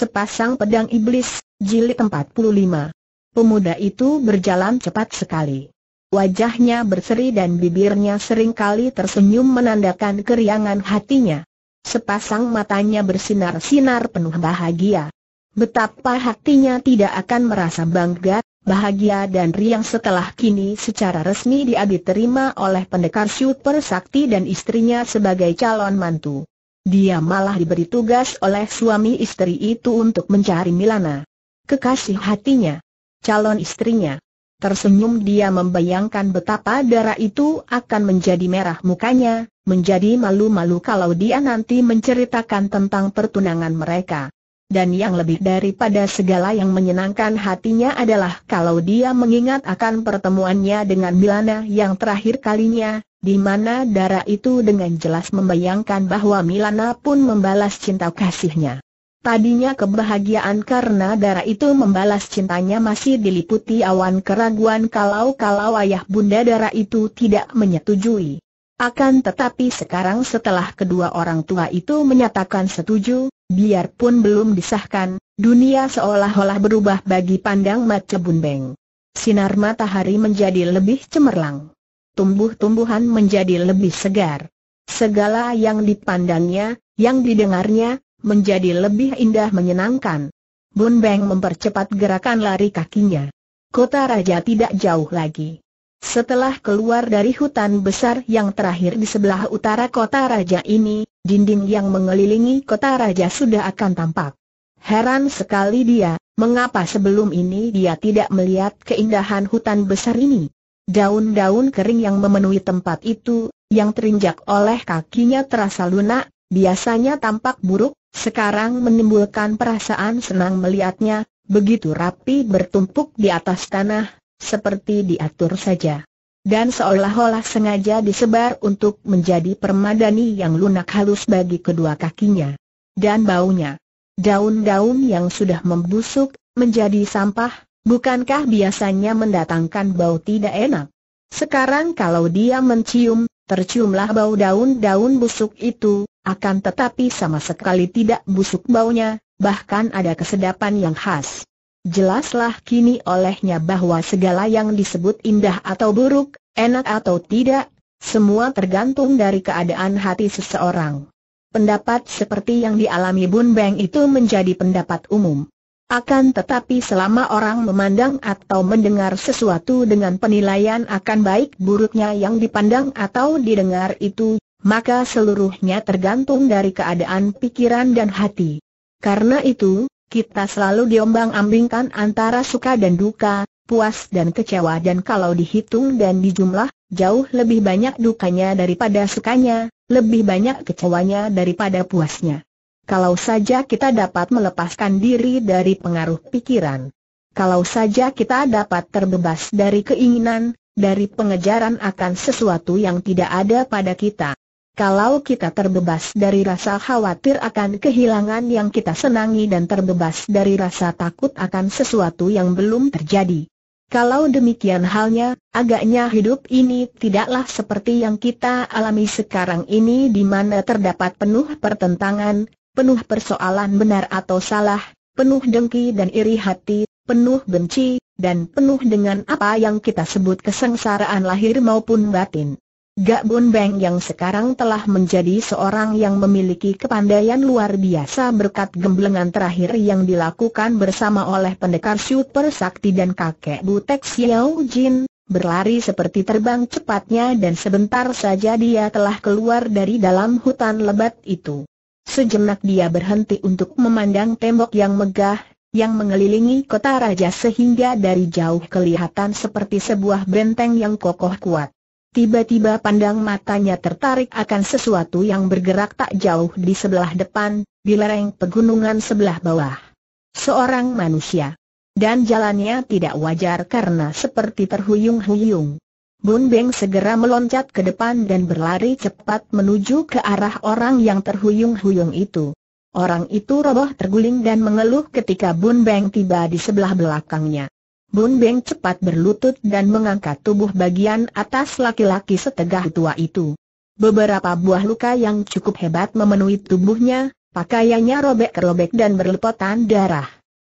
Sepasang Pedang Iblis, Jilid 45 Pemuda itu berjalan cepat sekali. Wajahnya berseri dan bibirnya seringkali tersenyum menandakan keriangan hatinya. Sepasang matanya bersinar-sinar penuh bahagia. Betapa hatinya tidak akan merasa bangga, bahagia dan riang setelah kini secara resmi dia diterima oleh pendekar super Sakti dan istrinya sebagai calon mantu. Dia malah diberi tugas oleh suami istri itu untuk mencari Milana. Kekasih hatinya. Calon istrinya. Tersenyum dia membayangkan betapa darah itu akan menjadi merah mukanya, menjadi malu-malu kalau dia nanti menceritakan tentang pertunangan mereka. Dan yang lebih daripada segala yang menyenangkan hatinya adalah kalau dia mengingat akan pertemuannya dengan Milana yang terakhir kalinya, di mana darah itu dengan jelas membayangkan bahwa Milana pun membalas cinta kasihnya. Tadinya kebahagiaan karena darah itu membalas cintanya masih diliputi awan keraguan kalau-kalau ayah bunda darah itu tidak menyetujui. Akan tetapi sekarang setelah kedua orang tua itu menyatakan setuju, biarpun belum disahkan, dunia seolah-olah berubah bagi pandang Mat Cebun Beng. Sinar matahari menjadi lebih cemerlang tumbuh-tumbuhan menjadi lebih segar. Segala yang dipandangnya, yang didengarnya, menjadi lebih indah menyenangkan. Bun Beng mempercepat gerakan lari kakinya. Kota Raja tidak jauh lagi. Setelah keluar dari hutan besar yang terakhir di sebelah utara kota raja ini, dinding yang mengelilingi kota raja sudah akan tampak. Heran sekali dia, mengapa sebelum ini dia tidak melihat keindahan hutan besar ini? Daun-daun kering yang memenuhi tempat itu, yang terinjak oleh kakinya terasa lunak, biasanya tampak buruk, sekarang menimbulkan perasaan senang melihatnya, begitu rapi bertumpuk di atas tanah, seperti diatur saja. Dan seolah-olah sengaja disebar untuk menjadi permadani yang lunak halus bagi kedua kakinya. Dan baunya, daun-daun yang sudah membusuk, menjadi sampah, Bukankah biasanya mendatangkan bau tidak enak? Sekarang kalau dia mencium, terciumlah bau daun-daun busuk itu, akan tetapi sama sekali tidak busuk baunya, bahkan ada kesedapan yang khas. Jelaslah kini olehnya bahwa segala yang disebut indah atau buruk, enak atau tidak, semua tergantung dari keadaan hati seseorang. Pendapat seperti yang dialami Bun Beng itu menjadi pendapat umum. Akan tetapi selama orang memandang atau mendengar sesuatu dengan penilaian akan baik buruknya yang dipandang atau didengar itu, maka seluruhnya tergantung dari keadaan pikiran dan hati. Karena itu, kita selalu diombang-ambingkan antara suka dan duka, puas dan kecewa dan kalau dihitung dan dijumlah, jauh lebih banyak dukanya daripada sukanya, lebih banyak kecewanya daripada puasnya. Kalau saja kita dapat melepaskan diri dari pengaruh pikiran. Kalau saja kita dapat terbebas dari keinginan, dari pengejaran akan sesuatu yang tidak ada pada kita. Kalau kita terbebas dari rasa khawatir akan kehilangan yang kita senangi dan terbebas dari rasa takut akan sesuatu yang belum terjadi. Kalau demikian halnya, agaknya hidup ini tidaklah seperti yang kita alami sekarang ini di mana terdapat penuh pertentangan, penuh persoalan benar atau salah, penuh dengki dan iri hati, penuh benci, dan penuh dengan apa yang kita sebut kesengsaraan lahir maupun batin. Gak Bun Beng yang sekarang telah menjadi seorang yang memiliki kepandaian luar biasa berkat gemblengan terakhir yang dilakukan bersama oleh pendekar super sakti dan kakek Butek Xiao Jin, berlari seperti terbang cepatnya dan sebentar saja dia telah keluar dari dalam hutan lebat itu. Sejenak dia berhenti untuk memandang tembok yang megah, yang mengelilingi kota raja sehingga dari jauh kelihatan seperti sebuah benteng yang kokoh kuat. Tiba-tiba pandang matanya tertarik akan sesuatu yang bergerak tak jauh di sebelah depan, di lereng pegunungan sebelah bawah. Seorang manusia. Dan jalannya tidak wajar karena seperti terhuyung-huyung. Bun Beng segera meloncat ke depan dan berlari cepat menuju ke arah orang yang terhuyung-huyung itu. Orang itu roboh terguling dan mengeluh ketika Bun Beng tiba di sebelah belakangnya. Bun Beng cepat berlutut dan mengangkat tubuh bagian atas laki-laki setegah tua itu. Beberapa buah luka yang cukup hebat memenuhi tubuhnya, pakaiannya robek-robek dan berlepotan darah.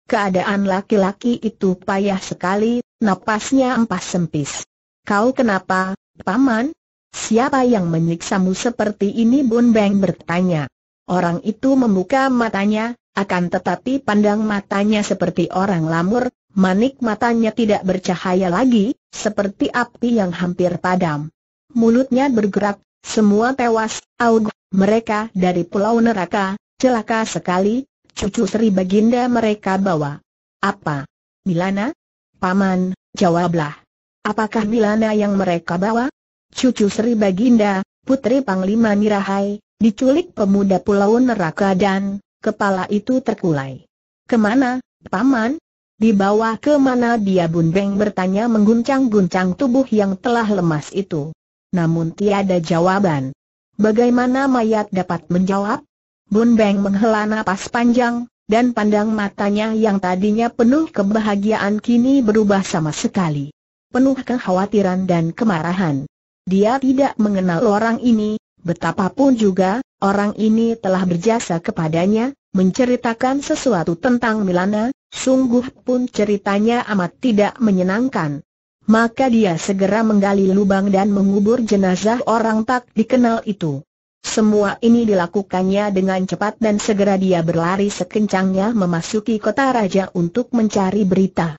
Keadaan laki-laki itu payah sekali, napasnya empas sempis. Kau kenapa, Paman? Siapa yang menyiksamu seperti ini Bun Beng bertanya. Orang itu membuka matanya, akan tetapi pandang matanya seperti orang lamur, manik matanya tidak bercahaya lagi, seperti api yang hampir padam. Mulutnya bergerak, semua tewas, aug, mereka dari pulau neraka, celaka sekali, cucu Sri Baginda mereka bawa. Apa? Milana? Paman, jawablah. Apakah Milana yang mereka bawa? Cucu Sri Baginda, Putri Panglima Mirahai, diculik pemuda Pulau Neraka dan kepala itu terkulai. Kemana, Paman? Dibawa ke mana dia Bun Beng bertanya mengguncang-guncang tubuh yang telah lemas itu. Namun tiada jawaban. Bagaimana mayat dapat menjawab? Bun Beng menghela napas panjang, dan pandang matanya yang tadinya penuh kebahagiaan kini berubah sama sekali penuh kekhawatiran dan kemarahan. Dia tidak mengenal orang ini, betapapun juga, orang ini telah berjasa kepadanya, menceritakan sesuatu tentang Milana, sungguh pun ceritanya amat tidak menyenangkan. Maka dia segera menggali lubang dan mengubur jenazah orang tak dikenal itu. Semua ini dilakukannya dengan cepat dan segera dia berlari sekencangnya memasuki kota raja untuk mencari berita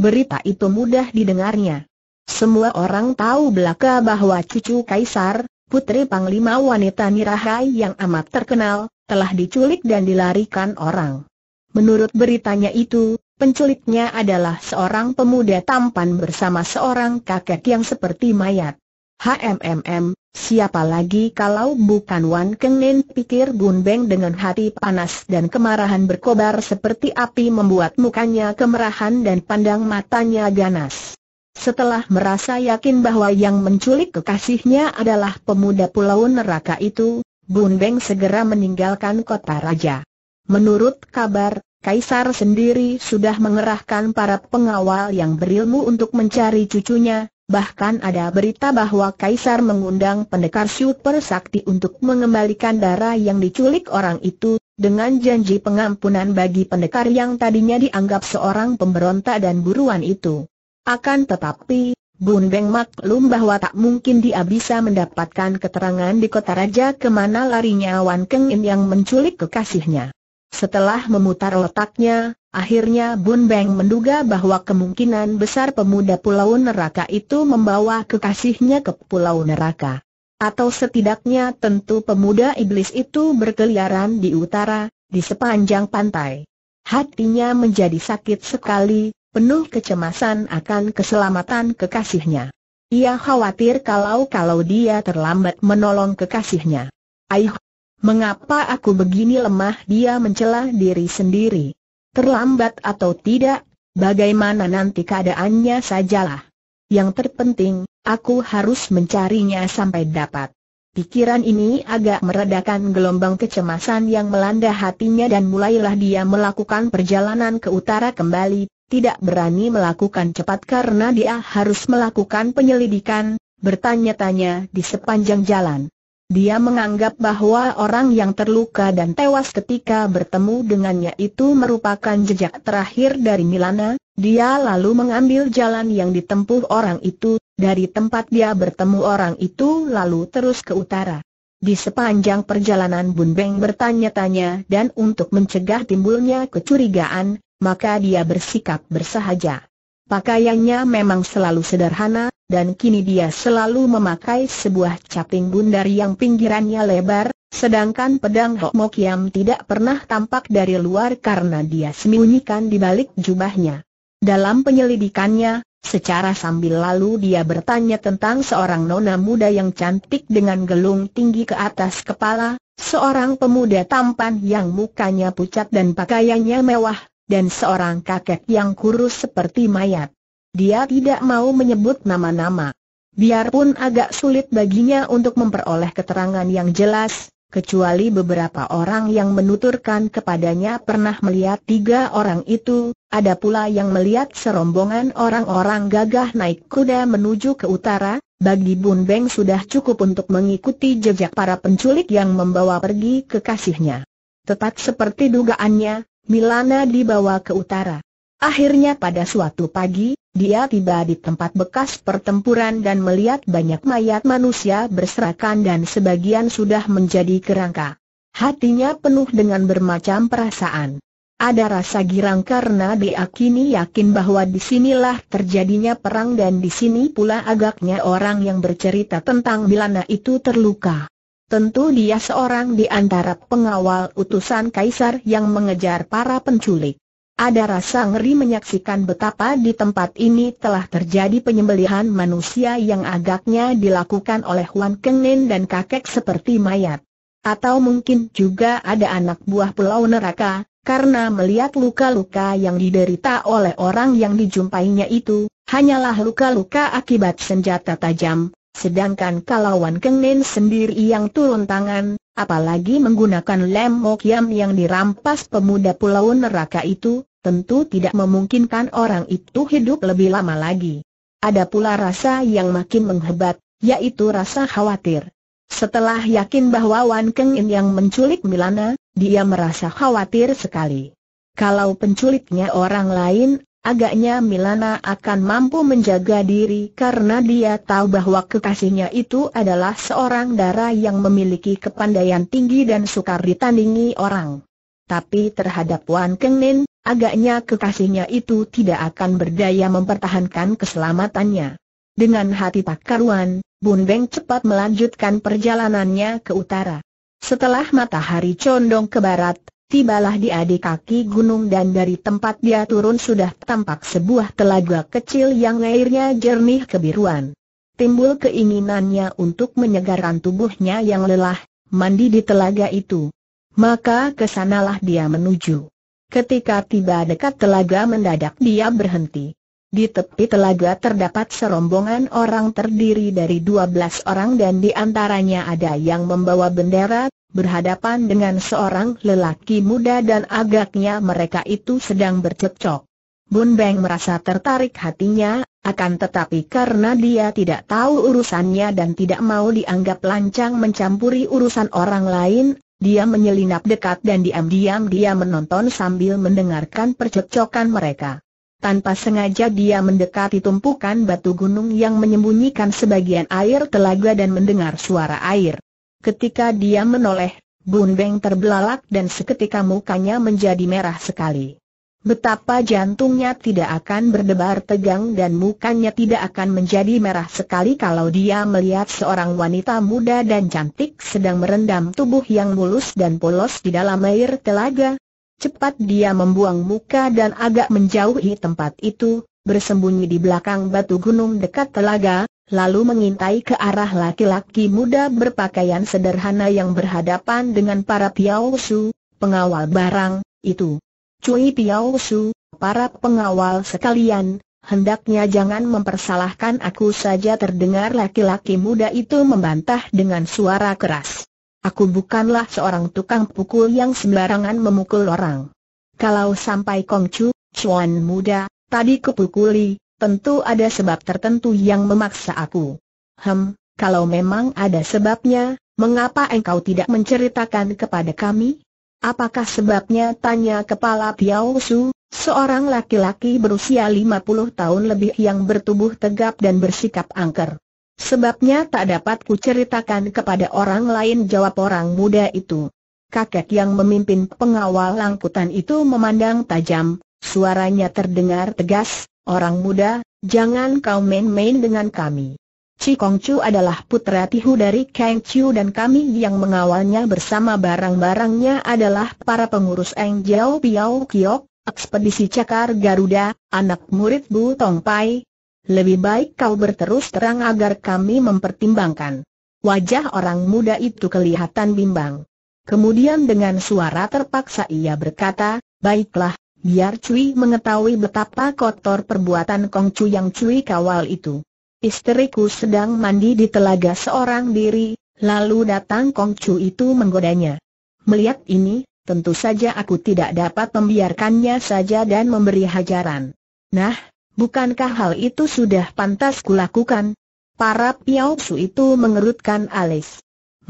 berita itu mudah didengarnya. Semua orang tahu belaka bahwa cucu Kaisar, putri Panglima wanita Nirahai yang amat terkenal, telah diculik dan dilarikan orang. Menurut beritanya itu, penculiknya adalah seorang pemuda tampan bersama seorang kakek yang seperti mayat. HMMM, siapa lagi kalau bukan Wan Keng pikir Bun Beng dengan hati panas dan kemarahan berkobar seperti api membuat mukanya kemerahan dan pandang matanya ganas. Setelah merasa yakin bahwa yang menculik kekasihnya adalah pemuda pulau neraka itu, Bun Beng segera meninggalkan kota raja. Menurut kabar, Kaisar sendiri sudah mengerahkan para pengawal yang berilmu untuk mencari cucunya, Bahkan ada berita bahwa Kaisar mengundang pendekar super sakti untuk mengembalikan darah yang diculik orang itu, dengan janji pengampunan bagi pendekar yang tadinya dianggap seorang pemberontak dan buruan itu. Akan tetapi, Bun Beng maklum bahwa tak mungkin dia bisa mendapatkan keterangan di kota raja kemana larinya Wan Keng In yang menculik kekasihnya. Setelah memutar letaknya, akhirnya Bun Beng menduga bahwa kemungkinan besar pemuda Pulau Neraka itu membawa kekasihnya ke Pulau Neraka. Atau setidaknya tentu pemuda iblis itu berkeliaran di utara, di sepanjang pantai. Hatinya menjadi sakit sekali, penuh kecemasan akan keselamatan kekasihnya. Ia khawatir kalau-kalau dia terlambat menolong kekasihnya. Aih, Mengapa aku begini lemah dia mencela diri sendiri? Terlambat atau tidak, bagaimana nanti keadaannya sajalah. Yang terpenting, aku harus mencarinya sampai dapat. Pikiran ini agak meredakan gelombang kecemasan yang melanda hatinya dan mulailah dia melakukan perjalanan ke utara kembali, tidak berani melakukan cepat karena dia harus melakukan penyelidikan, bertanya-tanya di sepanjang jalan. Dia menganggap bahwa orang yang terluka dan tewas ketika bertemu dengannya itu merupakan jejak terakhir dari Milana, dia lalu mengambil jalan yang ditempuh orang itu, dari tempat dia bertemu orang itu lalu terus ke utara. Di sepanjang perjalanan Bun Beng bertanya-tanya dan untuk mencegah timbulnya kecurigaan, maka dia bersikap bersahaja. Pakaiannya memang selalu sederhana, dan kini dia selalu memakai sebuah caping bundar yang pinggirannya lebar, sedangkan pedang Hokmokiam tidak pernah tampak dari luar karena dia sembunyikan di balik jubahnya. Dalam penyelidikannya, secara sambil lalu dia bertanya tentang seorang nona muda yang cantik dengan gelung tinggi ke atas kepala, seorang pemuda tampan yang mukanya pucat dan pakaiannya mewah, dan seorang kakek yang kurus seperti mayat. Dia tidak mau menyebut nama-nama. Biarpun agak sulit baginya untuk memperoleh keterangan yang jelas, kecuali beberapa orang yang menuturkan kepadanya pernah melihat tiga orang itu, ada pula yang melihat serombongan orang-orang gagah naik kuda menuju ke utara, bagi Bun Beng sudah cukup untuk mengikuti jejak para penculik yang membawa pergi kekasihnya. Tepat seperti dugaannya, Milana dibawa ke utara. Akhirnya pada suatu pagi, dia tiba di tempat bekas pertempuran dan melihat banyak mayat manusia berserakan dan sebagian sudah menjadi kerangka. Hatinya penuh dengan bermacam perasaan. Ada rasa girang karena dia kini yakin bahwa disinilah terjadinya perang dan di sini pula agaknya orang yang bercerita tentang Milana itu terluka. Tentu dia seorang di antara pengawal utusan kaisar yang mengejar para penculik. Ada rasa ngeri menyaksikan betapa di tempat ini telah terjadi penyembelihan manusia yang agaknya dilakukan oleh Wan Kengin dan kakek seperti mayat. Atau mungkin juga ada anak buah pulau neraka, karena melihat luka-luka yang diderita oleh orang yang dijumpainya itu, hanyalah luka-luka akibat senjata tajam, Sedangkan kalau Wan Kengnen sendiri yang turun tangan, apalagi menggunakan lem mokyam yang dirampas pemuda pulau neraka itu, tentu tidak memungkinkan orang itu hidup lebih lama lagi. Ada pula rasa yang makin menghebat, yaitu rasa khawatir. Setelah yakin bahwa Wan Kengin yang menculik Milana, dia merasa khawatir sekali. Kalau penculiknya orang lain, Agaknya Milana akan mampu menjaga diri karena dia tahu bahwa kekasihnya itu adalah seorang dara yang memiliki kepandaian tinggi dan sukar ditandingi orang. Tapi terhadap Wan Kengnin, agaknya kekasihnya itu tidak akan berdaya mempertahankan keselamatannya. Dengan hati tak karuan, Bun Beng cepat melanjutkan perjalanannya ke utara. Setelah matahari condong ke barat, Tibalah dia di kaki gunung dan dari tempat dia turun sudah tampak sebuah telaga kecil yang airnya jernih kebiruan. Timbul keinginannya untuk menyegarkan tubuhnya yang lelah, mandi di telaga itu. Maka kesanalah dia menuju. Ketika tiba dekat telaga mendadak dia berhenti. Di tepi telaga terdapat serombongan orang terdiri dari 12 orang dan di antaranya ada yang membawa bendera, berhadapan dengan seorang lelaki muda dan agaknya mereka itu sedang bercekcok. Bun Beng merasa tertarik hatinya, akan tetapi karena dia tidak tahu urusannya dan tidak mau dianggap lancang mencampuri urusan orang lain, dia menyelinap dekat dan diam-diam dia menonton sambil mendengarkan percekcokan mereka. Tanpa sengaja dia mendekati tumpukan batu gunung yang menyembunyikan sebagian air telaga dan mendengar suara air. Ketika dia menoleh, Bun Beng terbelalak dan seketika mukanya menjadi merah sekali. Betapa jantungnya tidak akan berdebar tegang dan mukanya tidak akan menjadi merah sekali kalau dia melihat seorang wanita muda dan cantik sedang merendam tubuh yang mulus dan polos di dalam air telaga. Cepat dia membuang muka dan agak menjauhi tempat itu, bersembunyi di belakang batu gunung dekat telaga, lalu mengintai ke arah laki-laki muda berpakaian sederhana yang berhadapan dengan para Piao Su, pengawal barang, itu. Cui Piao Su, para pengawal sekalian, hendaknya jangan mempersalahkan aku saja terdengar laki-laki muda itu membantah dengan suara keras. Aku bukanlah seorang tukang pukul yang sembarangan memukul orang. Kalau sampai Kongcu, Chuan muda, tadi kupukuli, Tentu ada sebab tertentu yang memaksa aku. Hem, kalau memang ada sebabnya, mengapa engkau tidak menceritakan kepada kami? Apakah sebabnya tanya kepala Piao Su, seorang laki-laki berusia 50 tahun lebih yang bertubuh tegap dan bersikap angker. Sebabnya tak dapat kuceritakan kepada orang lain jawab orang muda itu. Kakek yang memimpin pengawal angkutan itu memandang tajam, suaranya terdengar tegas, Orang muda, jangan kau main-main dengan kami. Cikong Chu adalah putra Tihu dari Kang Chu dan kami yang mengawalnya bersama barang-barangnya adalah para pengurus Eng Jiao Piao Kiok, ekspedisi Cakar Garuda, anak murid Bu Tong Pai. Lebih baik kau berterus terang agar kami mempertimbangkan. Wajah orang muda itu kelihatan bimbang. Kemudian dengan suara terpaksa ia berkata, Baiklah, Biar Cui mengetahui betapa kotor perbuatan Kong Chu yang Cui kawal itu. Istriku sedang mandi di telaga seorang diri, lalu datang Kong Chu itu menggodanya. Melihat ini, tentu saja aku tidak dapat membiarkannya saja dan memberi hajaran. Nah, bukankah hal itu sudah pantas kulakukan? Para Su itu mengerutkan alis.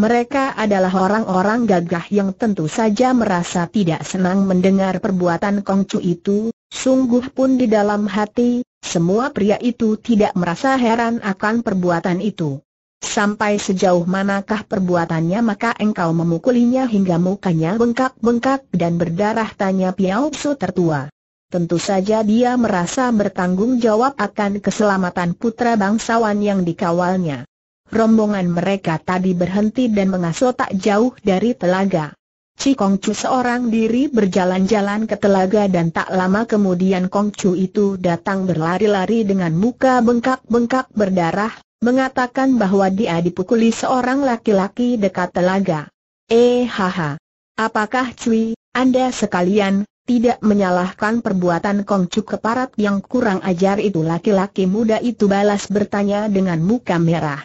Mereka adalah orang-orang gagah yang tentu saja merasa tidak senang mendengar perbuatan Kongcu itu, sungguh pun di dalam hati, semua pria itu tidak merasa heran akan perbuatan itu. Sampai sejauh manakah perbuatannya maka engkau memukulinya hingga mukanya bengkak-bengkak dan berdarah tanya Piao Su tertua. Tentu saja dia merasa bertanggung jawab akan keselamatan putra bangsawan yang dikawalnya rombongan mereka tadi berhenti dan mengasuh tak jauh dari telaga. Cikongcu Chu seorang diri berjalan-jalan ke telaga dan tak lama kemudian Kongcu itu datang berlari-lari dengan muka bengkak-bengkak berdarah, mengatakan bahwa dia dipukuli seorang laki-laki dekat telaga. Eh haha. Apakah Cui, Anda sekalian, tidak menyalahkan perbuatan Kongcu keparat yang kurang ajar itu laki-laki muda itu balas bertanya dengan muka merah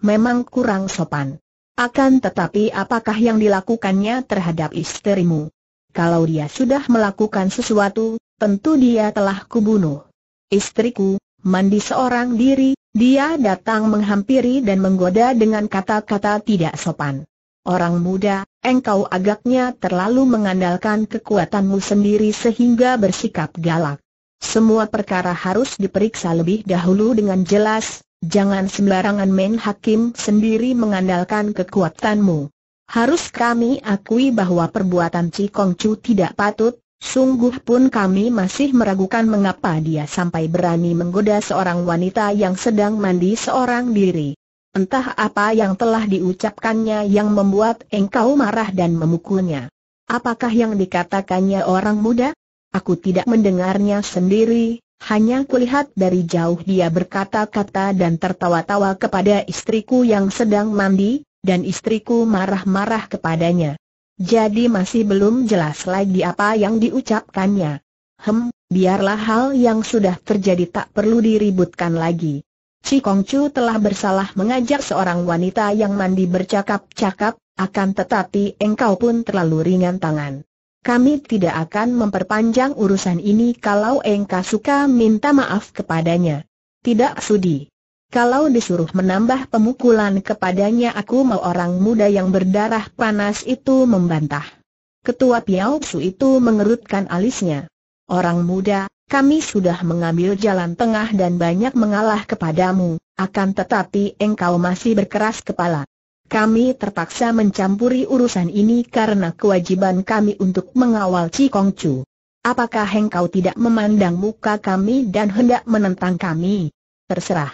memang kurang sopan. Akan tetapi apakah yang dilakukannya terhadap istrimu? Kalau dia sudah melakukan sesuatu, tentu dia telah kubunuh. Istriku, mandi seorang diri, dia datang menghampiri dan menggoda dengan kata-kata tidak sopan. Orang muda, engkau agaknya terlalu mengandalkan kekuatanmu sendiri sehingga bersikap galak. Semua perkara harus diperiksa lebih dahulu dengan jelas, Jangan sembarangan main hakim sendiri mengandalkan kekuatanmu. Harus kami akui bahwa perbuatan Cikong Chu tidak patut, sungguh pun kami masih meragukan mengapa dia sampai berani menggoda seorang wanita yang sedang mandi seorang diri. Entah apa yang telah diucapkannya yang membuat engkau marah dan memukulnya. Apakah yang dikatakannya orang muda? Aku tidak mendengarnya sendiri, hanya kulihat dari jauh dia berkata-kata dan tertawa-tawa kepada istriku yang sedang mandi, dan istriku marah-marah kepadanya. Jadi masih belum jelas lagi apa yang diucapkannya. Hem, biarlah hal yang sudah terjadi tak perlu diributkan lagi. Si Kongcu telah bersalah mengajak seorang wanita yang mandi bercakap-cakap, akan tetapi engkau pun terlalu ringan tangan kami tidak akan memperpanjang urusan ini kalau engkau suka minta maaf kepadanya. Tidak sudi. Kalau disuruh menambah pemukulan kepadanya aku mau orang muda yang berdarah panas itu membantah. Ketua Piau Su itu mengerutkan alisnya. Orang muda, kami sudah mengambil jalan tengah dan banyak mengalah kepadamu, akan tetapi engkau masih berkeras kepala. Kami terpaksa mencampuri urusan ini karena kewajiban kami untuk mengawal Cikong Chu. Apakah hengkau tidak memandang muka kami dan hendak menentang kami? Terserah.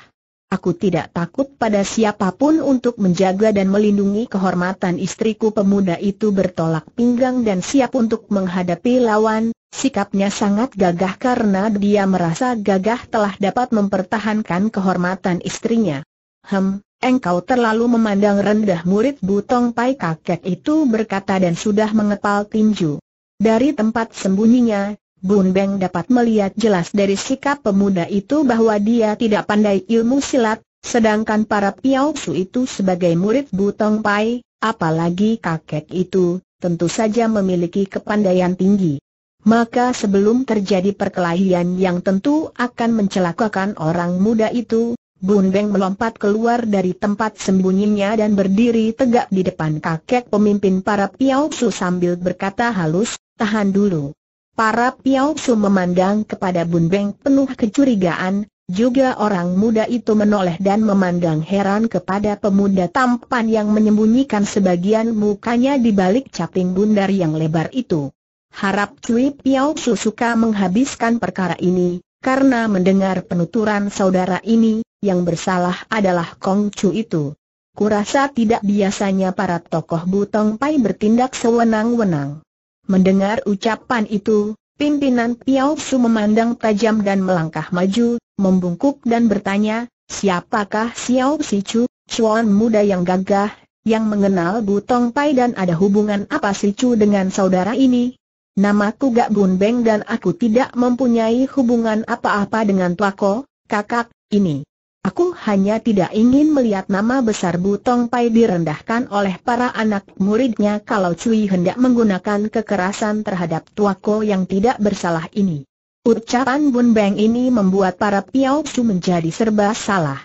Aku tidak takut pada siapapun untuk menjaga dan melindungi kehormatan istriku pemuda itu bertolak pinggang dan siap untuk menghadapi lawan, sikapnya sangat gagah karena dia merasa gagah telah dapat mempertahankan kehormatan istrinya. Hem, Engkau terlalu memandang rendah murid Butong Pai kakek itu berkata dan sudah mengepal tinju. Dari tempat sembunyinya, Bun Beng dapat melihat jelas dari sikap pemuda itu bahwa dia tidak pandai ilmu silat, sedangkan para Piao Su itu sebagai murid Butong Pai, apalagi kakek itu, tentu saja memiliki kepandaian tinggi. Maka sebelum terjadi perkelahian yang tentu akan mencelakakan orang muda itu, Bundeng melompat keluar dari tempat sembunyinya dan berdiri tegak di depan kakek pemimpin para Piaosu sambil berkata halus, tahan dulu. Para Piaosu memandang kepada Bundeng penuh kecurigaan, juga orang muda itu menoleh dan memandang heran kepada pemuda tampan yang menyembunyikan sebagian mukanya di balik caping bundar yang lebar itu. Harap Cui Piaosu suka menghabiskan perkara ini, karena mendengar penuturan saudara ini, yang bersalah adalah Kong Chu itu. Kurasa tidak biasanya para tokoh Butong Pai bertindak sewenang-wenang. Mendengar ucapan itu, pimpinan Piao Su memandang tajam dan melangkah maju, membungkuk dan bertanya, siapakah Xiao Si Chu, cuan muda yang gagah, yang mengenal Butong Pai dan ada hubungan apa Si Chu dengan saudara ini? Namaku Gak Bun Beng dan aku tidak mempunyai hubungan apa-apa dengan Tuako, kakak, ini. Aku hanya tidak ingin melihat nama besar Butong Pai direndahkan oleh para anak muridnya kalau Cui hendak menggunakan kekerasan terhadap Tuako yang tidak bersalah ini. Ucapan Bun Beng ini membuat para Piao Su menjadi serba salah.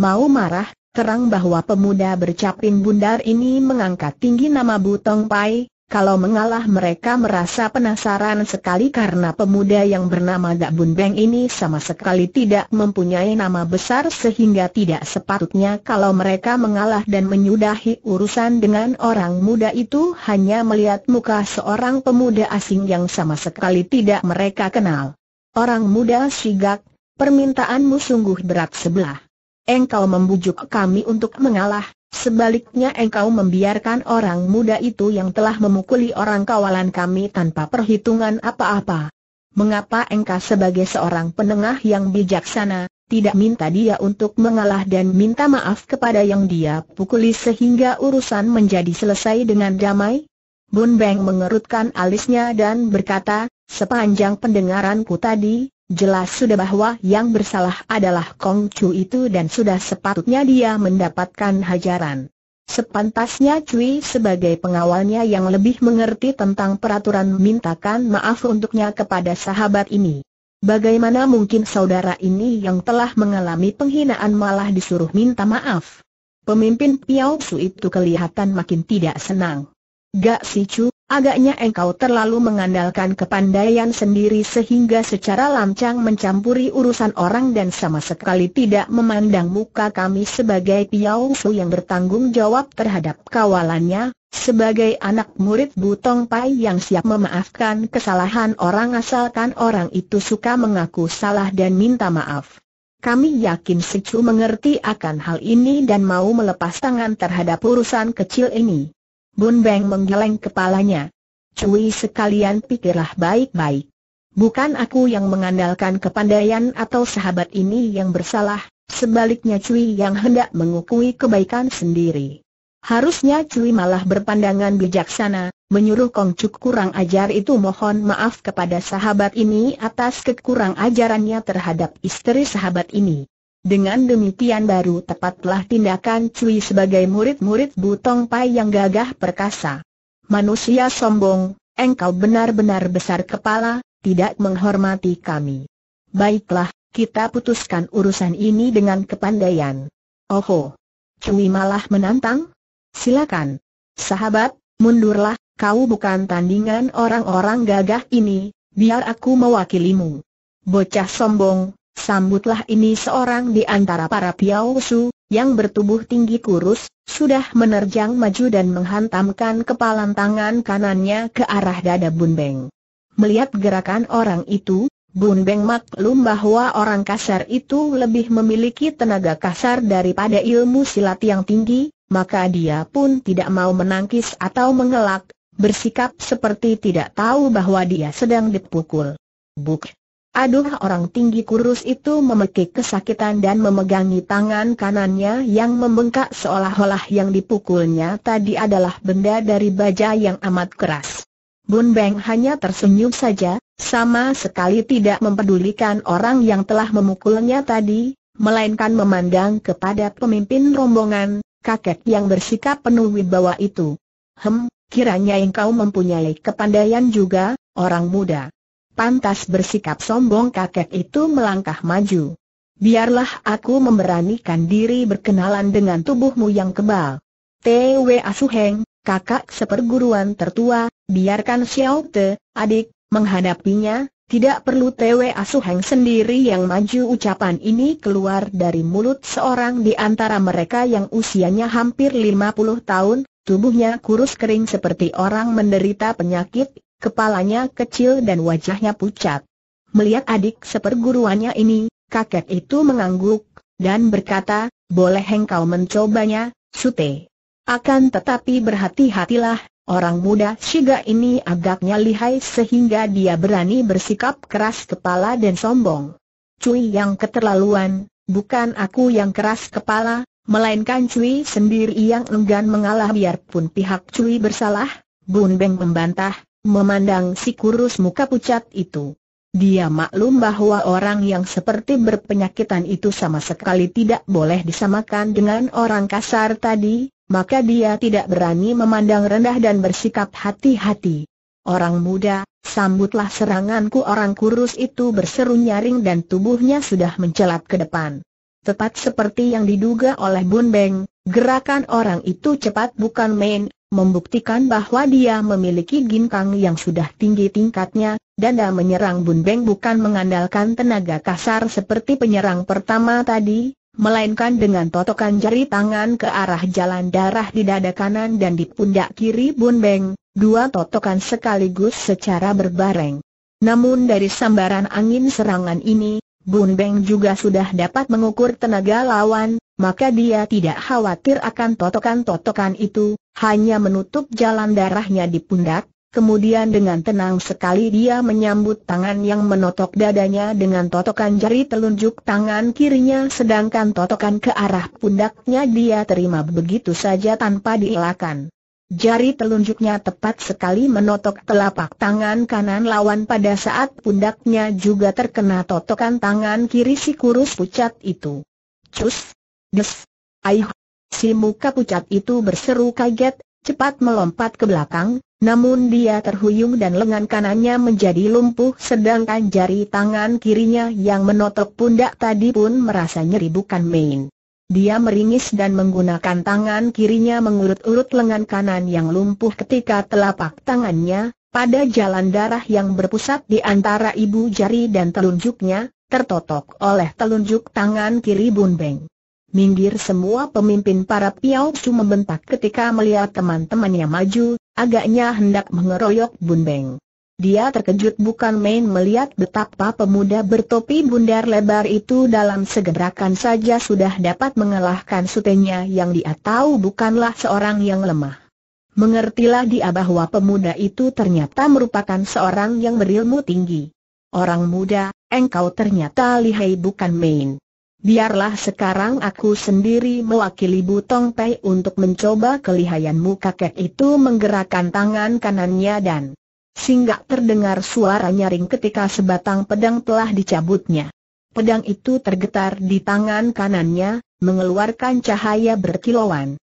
Mau marah, terang bahwa pemuda bercapin bundar ini mengangkat tinggi nama Butong Pai, kalau mengalah mereka merasa penasaran sekali karena pemuda yang bernama Dak Bun Beng ini sama sekali tidak mempunyai nama besar sehingga tidak sepatutnya kalau mereka mengalah dan menyudahi urusan dengan orang muda itu hanya melihat muka seorang pemuda asing yang sama sekali tidak mereka kenal. Orang muda sigak, permintaanmu sungguh berat sebelah. Engkau membujuk kami untuk mengalah, Sebaliknya engkau membiarkan orang muda itu yang telah memukuli orang kawalan kami tanpa perhitungan apa-apa. Mengapa engkau sebagai seorang penengah yang bijaksana, tidak minta dia untuk mengalah dan minta maaf kepada yang dia pukuli sehingga urusan menjadi selesai dengan damai? Bun Beng mengerutkan alisnya dan berkata, sepanjang pendengaranku tadi, Jelas sudah bahwa yang bersalah adalah Kong Chu itu dan sudah sepatutnya dia mendapatkan hajaran. Sepantasnya Cui sebagai pengawalnya yang lebih mengerti tentang peraturan mintakan maaf untuknya kepada sahabat ini. Bagaimana mungkin saudara ini yang telah mengalami penghinaan malah disuruh minta maaf? Pemimpin Piao Su itu kelihatan makin tidak senang. Gak si Chu, Agaknya engkau terlalu mengandalkan kepandaian sendiri sehingga secara lancang mencampuri urusan orang dan sama sekali tidak memandang muka kami sebagai piau Su yang bertanggung jawab terhadap kawalannya, sebagai anak murid Butong Pai yang siap memaafkan kesalahan orang asalkan orang itu suka mengaku salah dan minta maaf. Kami yakin Sicu mengerti akan hal ini dan mau melepas tangan terhadap urusan kecil ini. Bun Beng menggeleng kepalanya. Cui sekalian pikirlah baik-baik. Bukan aku yang mengandalkan kepandaian atau sahabat ini yang bersalah, sebaliknya Cui yang hendak mengukui kebaikan sendiri. Harusnya Cui malah berpandangan bijaksana, menyuruh Kong Cuk kurang ajar itu mohon maaf kepada sahabat ini atas kekurang ajarannya terhadap istri sahabat ini. Dengan demikian baru tepatlah tindakan Cui sebagai murid-murid Butong Pai yang gagah perkasa. Manusia sombong, engkau benar-benar besar kepala, tidak menghormati kami. Baiklah, kita putuskan urusan ini dengan kepandaian. Oho! Cui malah menantang? Silakan. Sahabat, mundurlah, kau bukan tandingan orang-orang gagah ini, biar aku mewakilimu. Bocah sombong, Sambutlah ini seorang di antara para Piausu, yang bertubuh tinggi kurus, sudah menerjang maju dan menghantamkan kepalan tangan kanannya ke arah dada Bun Beng. Melihat gerakan orang itu, Bun Beng maklum bahwa orang kasar itu lebih memiliki tenaga kasar daripada ilmu silat yang tinggi, maka dia pun tidak mau menangkis atau mengelak, bersikap seperti tidak tahu bahwa dia sedang dipukul. Buk! Aduh orang tinggi kurus itu memekik kesakitan dan memegangi tangan kanannya yang membengkak seolah-olah yang dipukulnya tadi adalah benda dari baja yang amat keras. Bun Beng hanya tersenyum saja, sama sekali tidak mempedulikan orang yang telah memukulnya tadi, melainkan memandang kepada pemimpin rombongan, kakek yang bersikap penuh wibawa itu. Hem, kiranya engkau mempunyai kepandaian juga, orang muda pantas bersikap sombong kakek itu melangkah maju. Biarlah aku memberanikan diri berkenalan dengan tubuhmu yang kebal. T.W. Asuheng, kakak seperguruan tertua, biarkan Xiao Te, adik, menghadapinya, tidak perlu T.W. Asuheng sendiri yang maju ucapan ini keluar dari mulut seorang di antara mereka yang usianya hampir 50 tahun, tubuhnya kurus kering seperti orang menderita penyakit, Kepalanya kecil dan wajahnya pucat. Melihat adik seperguruannya ini, kakek itu mengangguk, dan berkata, boleh engkau mencobanya, Sute. Akan tetapi berhati-hatilah, orang muda Shiga ini agaknya lihai sehingga dia berani bersikap keras kepala dan sombong. Cui yang keterlaluan, bukan aku yang keras kepala, melainkan Cui sendiri yang enggan mengalah biarpun pihak Cui bersalah, Bun Beng membantah, Memandang si kurus muka pucat itu. Dia maklum bahwa orang yang seperti berpenyakitan itu sama sekali tidak boleh disamakan dengan orang kasar tadi, maka dia tidak berani memandang rendah dan bersikap hati-hati. Orang muda, sambutlah seranganku orang kurus itu berseru nyaring dan tubuhnya sudah mencelat ke depan. Tepat seperti yang diduga oleh Bun Beng, gerakan orang itu cepat bukan main, membuktikan bahwa dia memiliki ginkang yang sudah tinggi tingkatnya, dada menyerang Bun Beng bukan mengandalkan tenaga kasar seperti penyerang pertama tadi, melainkan dengan totokan jari tangan ke arah jalan darah di dada kanan dan di pundak kiri Bun Beng, dua totokan sekaligus secara berbareng. Namun dari sambaran angin serangan ini, Bun Beng juga sudah dapat mengukur tenaga lawan, maka dia tidak khawatir akan totokan-totokan itu, hanya menutup jalan darahnya di pundak, Kemudian dengan tenang sekali dia menyambut tangan yang menotok dadanya dengan totokan jari telunjuk tangan kirinya sedangkan totokan ke arah pundaknya dia terima begitu saja tanpa dielakkan. Jari telunjuknya tepat sekali menotok telapak tangan kanan lawan pada saat pundaknya juga terkena totokan tangan kiri si kurus pucat itu. Cus, Des! Aih! Si muka pucat itu berseru kaget, cepat melompat ke belakang, namun dia terhuyung dan lengan kanannya menjadi lumpuh sedangkan jari tangan kirinya yang menotok pundak tadi pun merasa nyeri bukan main. Dia meringis dan menggunakan tangan kirinya mengurut-urut lengan kanan yang lumpuh ketika telapak tangannya, pada jalan darah yang berpusat di antara ibu jari dan telunjuknya, tertotok oleh telunjuk tangan kiri Bun Beng. Minggir semua pemimpin para Piao Su membentak ketika melihat teman-temannya maju, agaknya hendak mengeroyok Bun Beng. Dia terkejut bukan main melihat betapa pemuda bertopi bundar lebar itu dalam segerakan saja sudah dapat mengalahkan sutenya yang dia tahu bukanlah seorang yang lemah. Mengertilah dia bahwa pemuda itu ternyata merupakan seorang yang berilmu tinggi. Orang muda, engkau ternyata lihai bukan main biarlah sekarang aku sendiri mewakili Butong Pei untuk mencoba kelihayanmu kakek itu menggerakkan tangan kanannya dan singgah terdengar suara nyaring ketika sebatang pedang telah dicabutnya. Pedang itu tergetar di tangan kanannya, mengeluarkan cahaya berkilauan.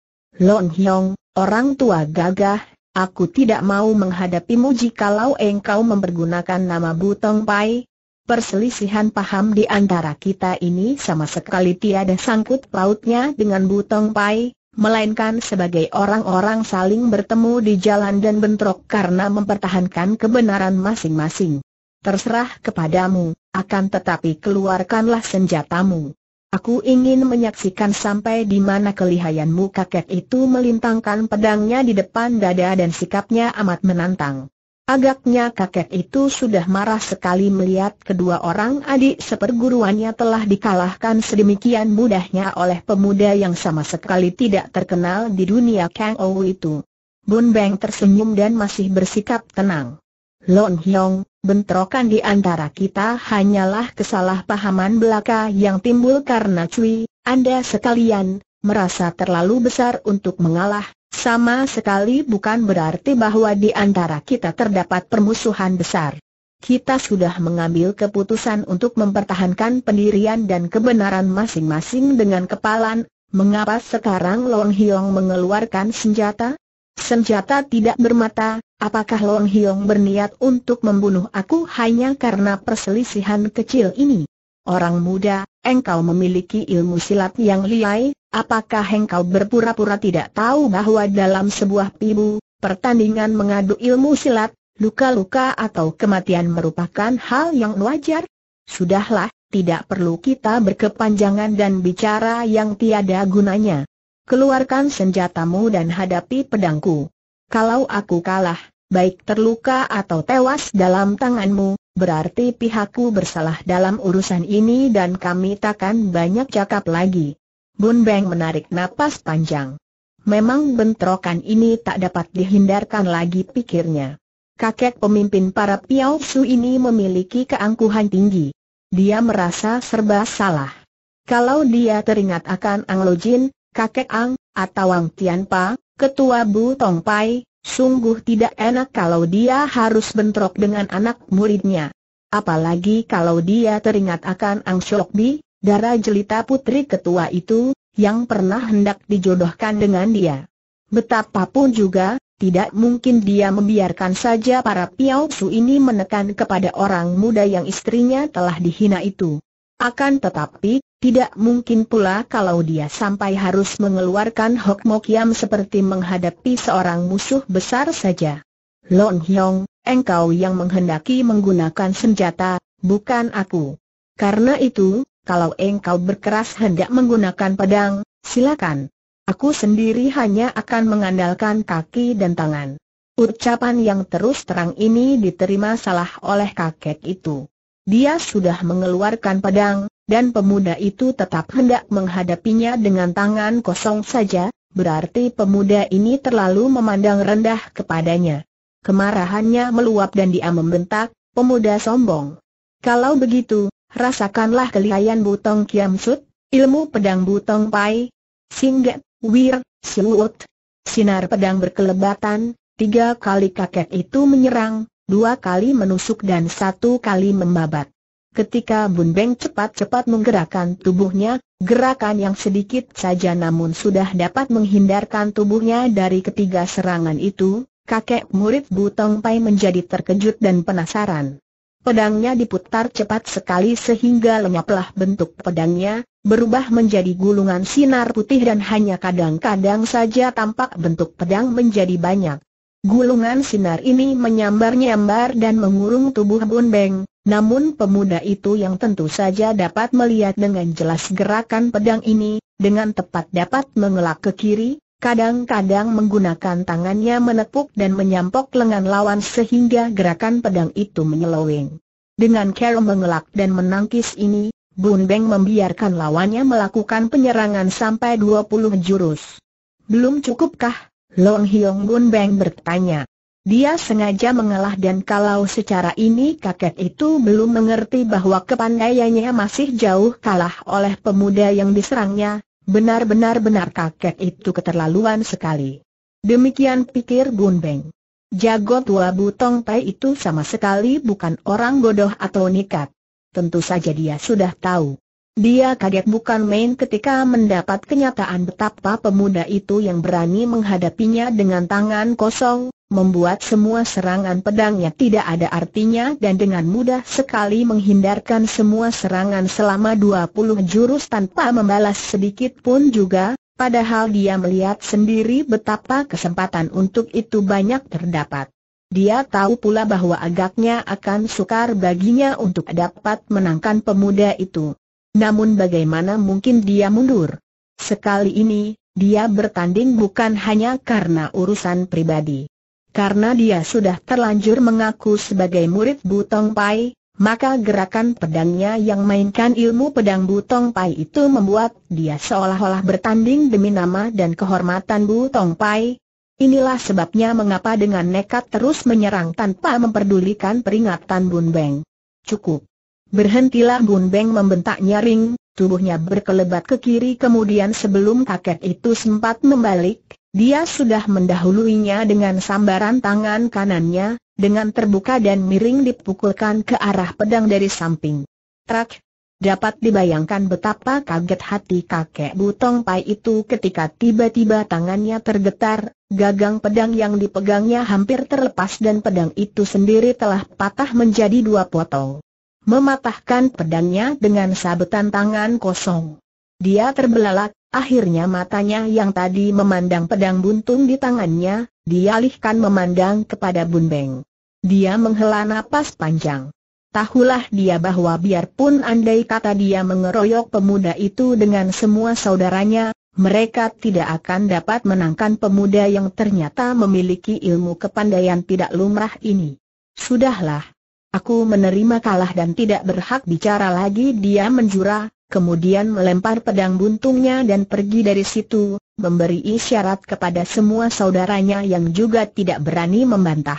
Long Hyong, orang tua gagah, aku tidak mau menghadapimu jikalau engkau mempergunakan nama Butong Pai, Perselisihan paham di antara kita ini sama sekali tiada sangkut pautnya dengan Butong Pai, melainkan sebagai orang-orang saling bertemu di jalan dan bentrok karena mempertahankan kebenaran masing-masing. Terserah kepadamu, akan tetapi keluarkanlah senjatamu. Aku ingin menyaksikan sampai di mana kelihayanmu kakek itu melintangkan pedangnya di depan dada dan sikapnya amat menantang. Agaknya kakek itu sudah marah sekali melihat kedua orang adik seperguruannya telah dikalahkan sedemikian mudahnya oleh pemuda yang sama sekali tidak terkenal di dunia Kang Ou itu. Bun Beng tersenyum dan masih bersikap tenang. Lon Hyong, bentrokan di antara kita hanyalah kesalahpahaman belaka yang timbul karena cuy, Anda sekalian, merasa terlalu besar untuk mengalah, sama sekali bukan berarti bahwa di antara kita terdapat permusuhan besar. Kita sudah mengambil keputusan untuk mempertahankan pendirian dan kebenaran masing-masing dengan kepalan, mengapa sekarang Long Hiong mengeluarkan senjata? Senjata tidak bermata, apakah Long Hiong berniat untuk membunuh aku hanya karena perselisihan kecil ini? Orang muda, engkau memiliki ilmu silat yang liai, apakah engkau berpura-pura tidak tahu bahwa dalam sebuah pibu, pertandingan mengadu ilmu silat, luka-luka atau kematian merupakan hal yang wajar? Sudahlah, tidak perlu kita berkepanjangan dan bicara yang tiada gunanya. Keluarkan senjatamu dan hadapi pedangku. Kalau aku kalah, baik terluka atau tewas dalam tanganmu, berarti pihakku bersalah dalam urusan ini dan kami takkan banyak cakap lagi. Bun Beng menarik napas panjang. Memang bentrokan ini tak dapat dihindarkan lagi pikirnya. Kakek pemimpin para Piao Su ini memiliki keangkuhan tinggi. Dia merasa serba salah. Kalau dia teringat akan Ang Lo Jin, kakek Ang, atau Ang Tian Pa, ketua Bu Tong Pai, Sungguh tidak enak kalau dia harus bentrok dengan anak muridnya. Apalagi kalau dia teringat akan Ang Bi, darah jelita putri ketua itu, yang pernah hendak dijodohkan dengan dia. Betapapun juga, tidak mungkin dia membiarkan saja para Piao Su ini menekan kepada orang muda yang istrinya telah dihina itu. Akan tetapi, tidak mungkin pula kalau dia sampai harus mengeluarkan Hok Mokiam seperti menghadapi seorang musuh besar saja. Lon Hyong, engkau yang menghendaki menggunakan senjata, bukan aku. Karena itu, kalau engkau berkeras hendak menggunakan pedang, silakan. Aku sendiri hanya akan mengandalkan kaki dan tangan. Ucapan yang terus terang ini diterima salah oleh kakek itu. Dia sudah mengeluarkan pedang, dan pemuda itu tetap hendak menghadapinya dengan tangan kosong saja, berarti pemuda ini terlalu memandang rendah kepadanya. Kemarahannya meluap dan dia membentak, pemuda sombong. Kalau begitu, rasakanlah kelihayan butong kiam sut, ilmu pedang butong pai, singgat, wir, siwut. Sinar pedang berkelebatan, tiga kali kakek itu menyerang, dua kali menusuk dan satu kali membabat. Ketika Bun Beng cepat-cepat menggerakkan tubuhnya, gerakan yang sedikit saja namun sudah dapat menghindarkan tubuhnya dari ketiga serangan itu, kakek murid Butong Pai menjadi terkejut dan penasaran. Pedangnya diputar cepat sekali sehingga lenyaplah bentuk pedangnya, berubah menjadi gulungan sinar putih dan hanya kadang-kadang saja tampak bentuk pedang menjadi banyak. Gulungan sinar ini menyambar-nyambar dan mengurung tubuh Bun Beng, namun pemuda itu yang tentu saja dapat melihat dengan jelas gerakan pedang ini, dengan tepat dapat mengelak ke kiri, kadang-kadang menggunakan tangannya menepuk dan menyampok lengan lawan sehingga gerakan pedang itu menyeloweng. Dengan cara mengelak dan menangkis ini, Bun Beng membiarkan lawannya melakukan penyerangan sampai 20 jurus. Belum cukupkah? Long Hyong Gun Beng bertanya. Dia sengaja mengalah dan kalau secara ini kakek itu belum mengerti bahwa kepandaiannya masih jauh kalah oleh pemuda yang diserangnya, benar-benar benar kakek itu keterlaluan sekali. Demikian pikir Bun Beng. Jago tua Butong Tai itu sama sekali bukan orang bodoh atau nikat. Tentu saja dia sudah tahu dia kaget bukan main ketika mendapat kenyataan betapa pemuda itu yang berani menghadapinya dengan tangan kosong, membuat semua serangan pedangnya tidak ada artinya dan dengan mudah sekali menghindarkan semua serangan selama 20 jurus tanpa membalas sedikit pun juga, padahal dia melihat sendiri betapa kesempatan untuk itu banyak terdapat. Dia tahu pula bahwa agaknya akan sukar baginya untuk dapat menangkan pemuda itu. Namun bagaimana mungkin dia mundur? Sekali ini, dia bertanding bukan hanya karena urusan pribadi. Karena dia sudah terlanjur mengaku sebagai murid Butong Pai, maka gerakan pedangnya yang mainkan ilmu pedang Butong Pai itu membuat dia seolah-olah bertanding demi nama dan kehormatan Butong Pai. Inilah sebabnya mengapa dengan nekat terus menyerang tanpa memperdulikan peringatan Bun Beng. Cukup. Berhentilah Bun Beng membentak nyaring, tubuhnya berkelebat ke kiri kemudian sebelum kakek itu sempat membalik, dia sudah mendahuluinya dengan sambaran tangan kanannya, dengan terbuka dan miring dipukulkan ke arah pedang dari samping. Trak! Dapat dibayangkan betapa kaget hati kakek Butong Pai itu ketika tiba-tiba tangannya tergetar, gagang pedang yang dipegangnya hampir terlepas dan pedang itu sendiri telah patah menjadi dua potong mematahkan pedangnya dengan sabetan tangan kosong. Dia terbelalak, akhirnya matanya yang tadi memandang pedang buntung di tangannya, dialihkan memandang kepada Bun Beng. Dia menghela napas panjang. Tahulah dia bahwa biarpun andai kata dia mengeroyok pemuda itu dengan semua saudaranya, mereka tidak akan dapat menangkan pemuda yang ternyata memiliki ilmu kepandaian tidak lumrah ini. Sudahlah, Aku menerima kalah dan tidak berhak bicara lagi dia menjura, kemudian melempar pedang buntungnya dan pergi dari situ, memberi isyarat kepada semua saudaranya yang juga tidak berani membantah.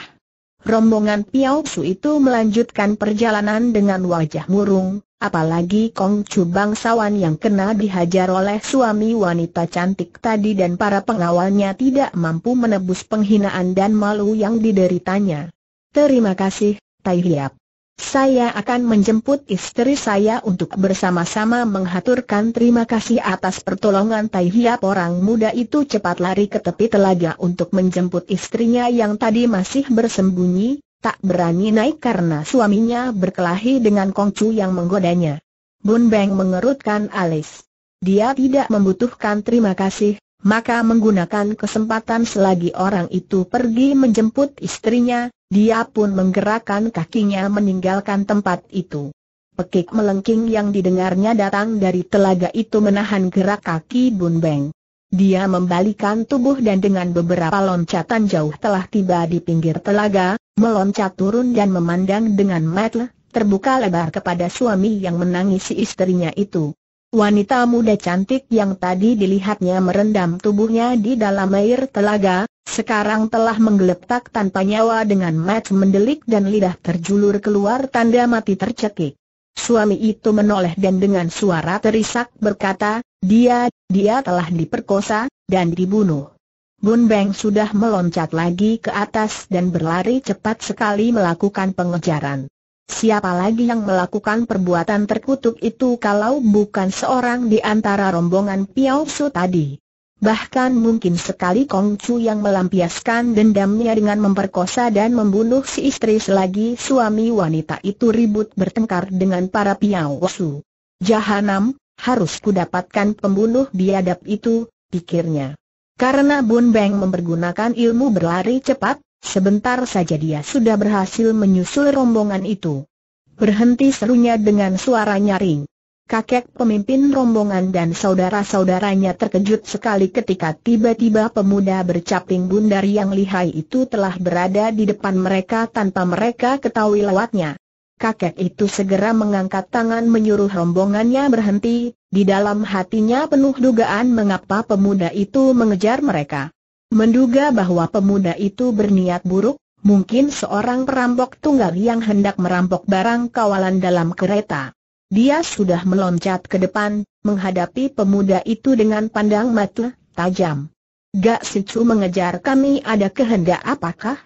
Rombongan Piao Su itu melanjutkan perjalanan dengan wajah murung, apalagi Kong Chu bangsawan yang kena dihajar oleh suami wanita cantik tadi dan para pengawalnya tidak mampu menebus penghinaan dan malu yang dideritanya. Terima kasih, Tai Hiap. Saya akan menjemput istri saya untuk bersama-sama menghaturkan terima kasih atas pertolongan Tai Hiap orang muda itu cepat lari ke tepi telaga untuk menjemput istrinya yang tadi masih bersembunyi, tak berani naik karena suaminya berkelahi dengan Kong Chu yang menggodanya. Bun Beng mengerutkan alis. Dia tidak membutuhkan terima kasih, maka menggunakan kesempatan selagi orang itu pergi menjemput istrinya, dia pun menggerakkan kakinya meninggalkan tempat itu. Pekik melengking yang didengarnya datang dari telaga itu menahan gerak kaki Bun Beng. Dia membalikan tubuh dan dengan beberapa loncatan jauh telah tiba di pinggir telaga, meloncat turun dan memandang dengan mata terbuka lebar kepada suami yang menangisi istrinya itu. Wanita muda cantik yang tadi dilihatnya merendam tubuhnya di dalam air telaga, sekarang telah menggeletak tanpa nyawa dengan mat mendelik dan lidah terjulur keluar tanda mati tercekik. Suami itu menoleh dan dengan suara terisak berkata, dia, dia telah diperkosa, dan dibunuh. Bun Beng sudah meloncat lagi ke atas dan berlari cepat sekali melakukan pengejaran. Siapa lagi yang melakukan perbuatan terkutuk itu kalau bukan seorang di antara rombongan Piao Su tadi? Bahkan mungkin sekali Kong Chu yang melampiaskan dendamnya dengan memperkosa dan membunuh si istri selagi suami wanita itu ribut bertengkar dengan para Piao Su. Jahanam, harus kudapatkan pembunuh biadab itu, pikirnya. Karena Bun Beng mempergunakan ilmu berlari cepat, Sebentar saja dia sudah berhasil menyusul rombongan itu. Berhenti serunya dengan suara nyaring. Kakek pemimpin rombongan dan saudara-saudaranya terkejut sekali ketika tiba-tiba pemuda bercaping bundar yang lihai itu telah berada di depan mereka tanpa mereka ketahui lewatnya. Kakek itu segera mengangkat tangan menyuruh rombongannya berhenti, di dalam hatinya penuh dugaan mengapa pemuda itu mengejar mereka. Menduga bahwa pemuda itu berniat buruk, mungkin seorang perampok tunggal yang hendak merampok barang kawalan dalam kereta. Dia sudah meloncat ke depan, menghadapi pemuda itu dengan pandang mata tajam. Gak Sicu mengejar kami ada kehendak apakah?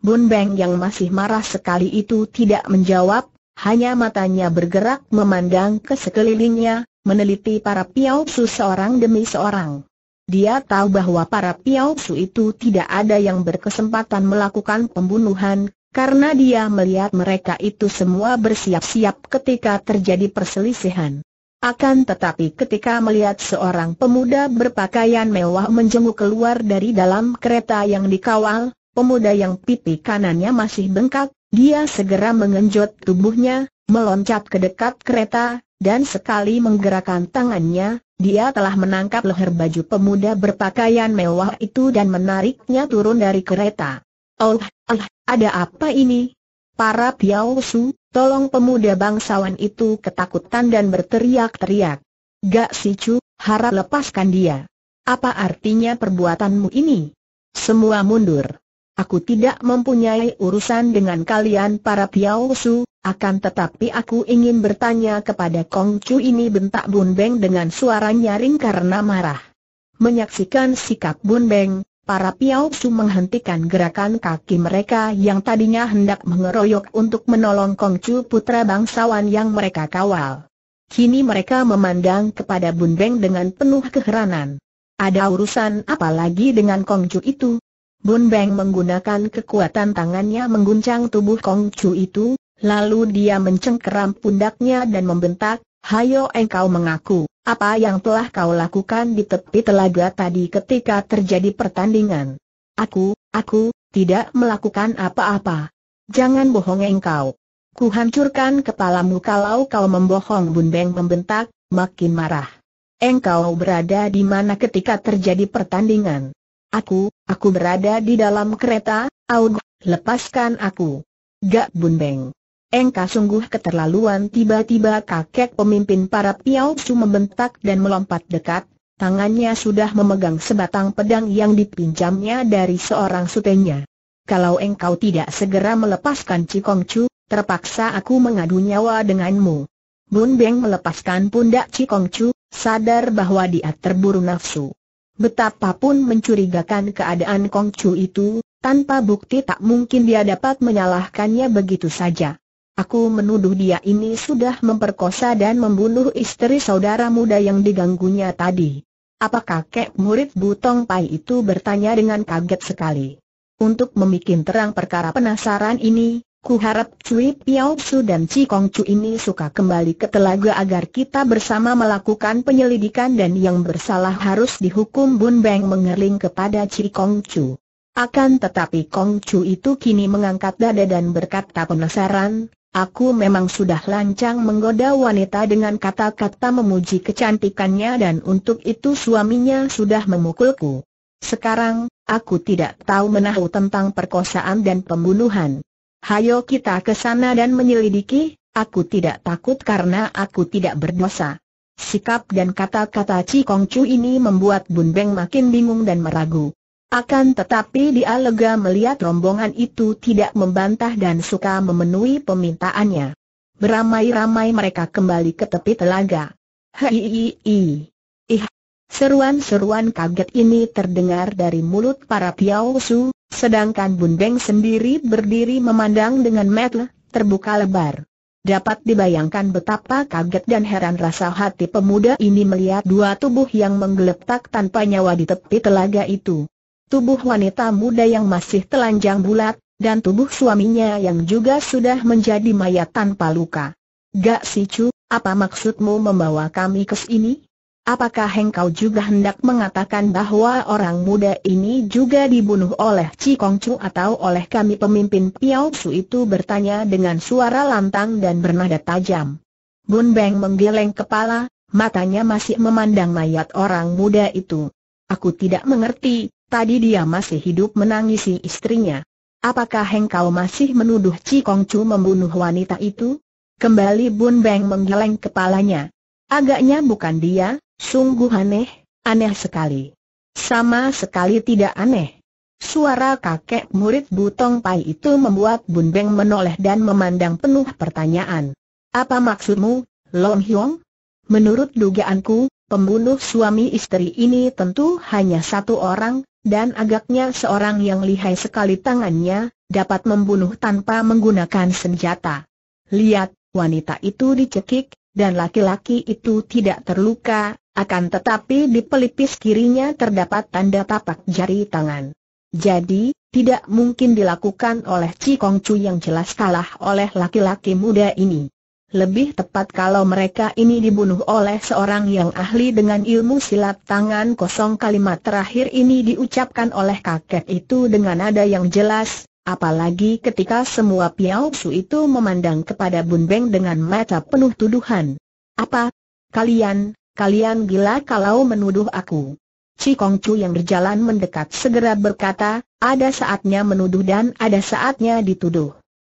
Bun Beng yang masih marah sekali itu tidak menjawab, hanya matanya bergerak memandang ke sekelilingnya, meneliti para piau seorang demi seorang. Dia tahu bahwa para piauksu itu tidak ada yang berkesempatan melakukan pembunuhan, karena dia melihat mereka itu semua bersiap-siap ketika terjadi perselisihan. Akan tetapi ketika melihat seorang pemuda berpakaian mewah menjenguk keluar dari dalam kereta yang dikawal, pemuda yang pipi kanannya masih bengkak, dia segera mengenjot tubuhnya, meloncat ke dekat kereta, dan sekali menggerakkan tangannya, dia telah menangkap leher baju pemuda berpakaian mewah itu dan menariknya turun dari kereta. Oh, oh ada apa ini? Para piausu, tolong pemuda bangsawan itu ketakutan dan berteriak-teriak. Gak si Chu, harap lepaskan dia. Apa artinya perbuatanmu ini? Semua mundur. Aku tidak mempunyai urusan dengan kalian para piausu, akan tetapi aku ingin bertanya kepada Kong Chu ini bentak Bun Beng dengan suara nyaring karena marah. Menyaksikan sikap Bun Beng, para Piao Su menghentikan gerakan kaki mereka yang tadinya hendak mengeroyok untuk menolong Kong Chu putra bangsawan yang mereka kawal. Kini mereka memandang kepada Bun Beng dengan penuh keheranan. Ada urusan apa lagi dengan Kong Chu itu? Bun Beng menggunakan kekuatan tangannya mengguncang tubuh Kong Chu itu, Lalu dia mencengkeram pundaknya dan membentak, Hayo engkau mengaku, apa yang telah kau lakukan di tepi telaga tadi ketika terjadi pertandingan. Aku, aku, tidak melakukan apa-apa. Jangan bohong engkau. Kuhancurkan kepalamu kalau kau membohong Bundeng membentak, makin marah. Engkau berada di mana ketika terjadi pertandingan. Aku, aku berada di dalam kereta, Aud, lepaskan aku. Gak Bundeng engkau sungguh keterlaluan tiba-tiba kakek pemimpin para piau su membentak dan melompat dekat, tangannya sudah memegang sebatang pedang yang dipinjamnya dari seorang sutenya. Kalau engkau tidak segera melepaskan Cikongcu, terpaksa aku mengadu nyawa denganmu. Bun Beng melepaskan pundak Cikongcu, sadar bahwa dia terburu nafsu. Betapapun mencurigakan keadaan Kongcu itu, tanpa bukti tak mungkin dia dapat menyalahkannya begitu saja. Aku menuduh dia ini sudah memperkosa dan membunuh istri saudara muda yang diganggunya tadi. Apa kakek murid Butong Pai itu bertanya dengan kaget sekali. Untuk membuat terang perkara penasaran ini, ku harap Cui Piao Su dan Ci Kong Chu ini suka kembali ke telaga agar kita bersama melakukan penyelidikan dan yang bersalah harus dihukum Bun Beng mengerling kepada Ci Kong Chu. Akan tetapi Kong Chu itu kini mengangkat dada dan berkata penasaran, Aku memang sudah lancang menggoda wanita dengan kata-kata memuji kecantikannya dan untuk itu suaminya sudah memukulku. Sekarang, aku tidak tahu menahu tentang perkosaan dan pembunuhan. Hayo kita ke sana dan menyelidiki, aku tidak takut karena aku tidak berdosa. Sikap dan kata-kata Cikong ini membuat Bun Beng makin bingung dan meragu. Akan tetapi dia lega melihat rombongan itu tidak membantah dan suka memenuhi permintaannya. Beramai-ramai mereka kembali ke tepi telaga. Hei, ih, seruan-seruan kaget ini terdengar dari mulut para Piao Su, sedangkan Bun Beng sendiri berdiri memandang dengan mata terbuka lebar. Dapat dibayangkan betapa kaget dan heran rasa hati pemuda ini melihat dua tubuh yang menggeletak tanpa nyawa di tepi telaga itu tubuh wanita muda yang masih telanjang bulat, dan tubuh suaminya yang juga sudah menjadi mayat tanpa luka. Gak Chu, apa maksudmu membawa kami ke sini? Apakah hengkau juga hendak mengatakan bahwa orang muda ini juga dibunuh oleh Chu atau oleh kami pemimpin Piao Su itu bertanya dengan suara lantang dan bernada tajam. Bun Beng menggeleng kepala, matanya masih memandang mayat orang muda itu. Aku tidak mengerti, Tadi dia masih hidup menangisi istrinya. Apakah engkau masih menuduh Chi Chu membunuh wanita itu? Kembali Bun Beng menggeleng kepalanya. Agaknya bukan dia, sungguh aneh, aneh sekali. Sama sekali tidak aneh. Suara kakek murid Butong Pai itu membuat Bun Beng menoleh dan memandang penuh pertanyaan. Apa maksudmu, Long Hyong? Menurut dugaanku, pembunuh suami istri ini tentu hanya satu orang, dan agaknya seorang yang lihai sekali tangannya, dapat membunuh tanpa menggunakan senjata. Lihat, wanita itu dicekik, dan laki-laki itu tidak terluka, akan tetapi di pelipis kirinya terdapat tanda tapak jari tangan. Jadi, tidak mungkin dilakukan oleh Cikongcu yang jelas kalah oleh laki-laki muda ini. Lebih tepat kalau mereka ini dibunuh oleh seorang yang ahli dengan ilmu silat tangan kosong kalimat terakhir ini diucapkan oleh kakek itu dengan nada yang jelas, apalagi ketika semua piau Su itu memandang kepada Bun Beng dengan mata penuh tuduhan. Apa? Kalian, kalian gila kalau menuduh aku. Cikong Chu yang berjalan mendekat segera berkata, ada saatnya menuduh dan ada saatnya dituduh.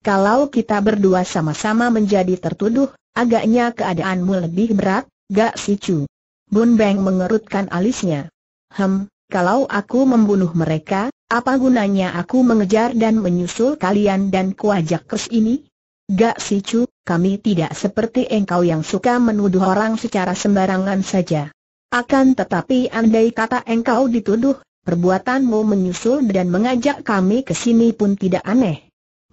Kalau kita berdua sama-sama menjadi tertuduh, agaknya keadaanmu lebih berat, gak si Chu. Bun Beng mengerutkan alisnya. Hem, kalau aku membunuh mereka, apa gunanya aku mengejar dan menyusul kalian dan kuajak kes ini? Gak si Chu, kami tidak seperti engkau yang suka menuduh orang secara sembarangan saja. Akan tetapi andai kata engkau dituduh, perbuatanmu menyusul dan mengajak kami ke sini pun tidak aneh.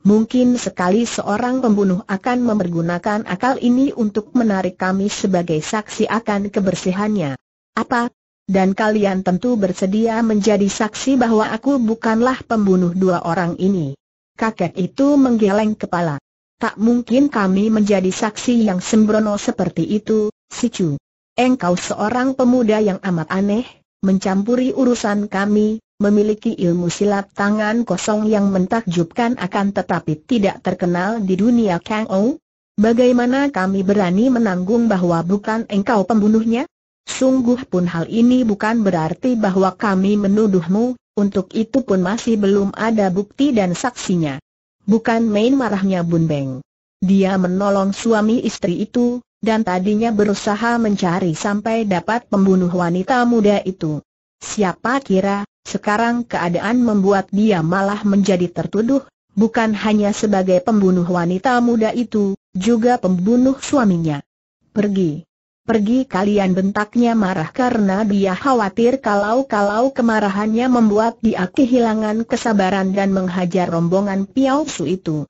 Mungkin sekali seorang pembunuh akan mempergunakan akal ini untuk menarik kami sebagai saksi akan kebersihannya. Apa? Dan kalian tentu bersedia menjadi saksi bahwa aku bukanlah pembunuh dua orang ini. Kakek itu menggeleng kepala. Tak mungkin kami menjadi saksi yang sembrono seperti itu, Sicu. Engkau seorang pemuda yang amat aneh, mencampuri urusan kami, memiliki ilmu silat tangan kosong yang mentakjubkan akan tetapi tidak terkenal di dunia Kang Ou? Bagaimana kami berani menanggung bahwa bukan engkau pembunuhnya? Sungguh pun hal ini bukan berarti bahwa kami menuduhmu, untuk itu pun masih belum ada bukti dan saksinya. Bukan main marahnya Bun Beng. Dia menolong suami istri itu, dan tadinya berusaha mencari sampai dapat pembunuh wanita muda itu. Siapa kira, sekarang keadaan membuat dia malah menjadi tertuduh, bukan hanya sebagai pembunuh wanita muda itu, juga pembunuh suaminya. Pergi. Pergi kalian bentaknya marah karena dia khawatir kalau-kalau kemarahannya membuat dia kehilangan kesabaran dan menghajar rombongan Piao Su itu.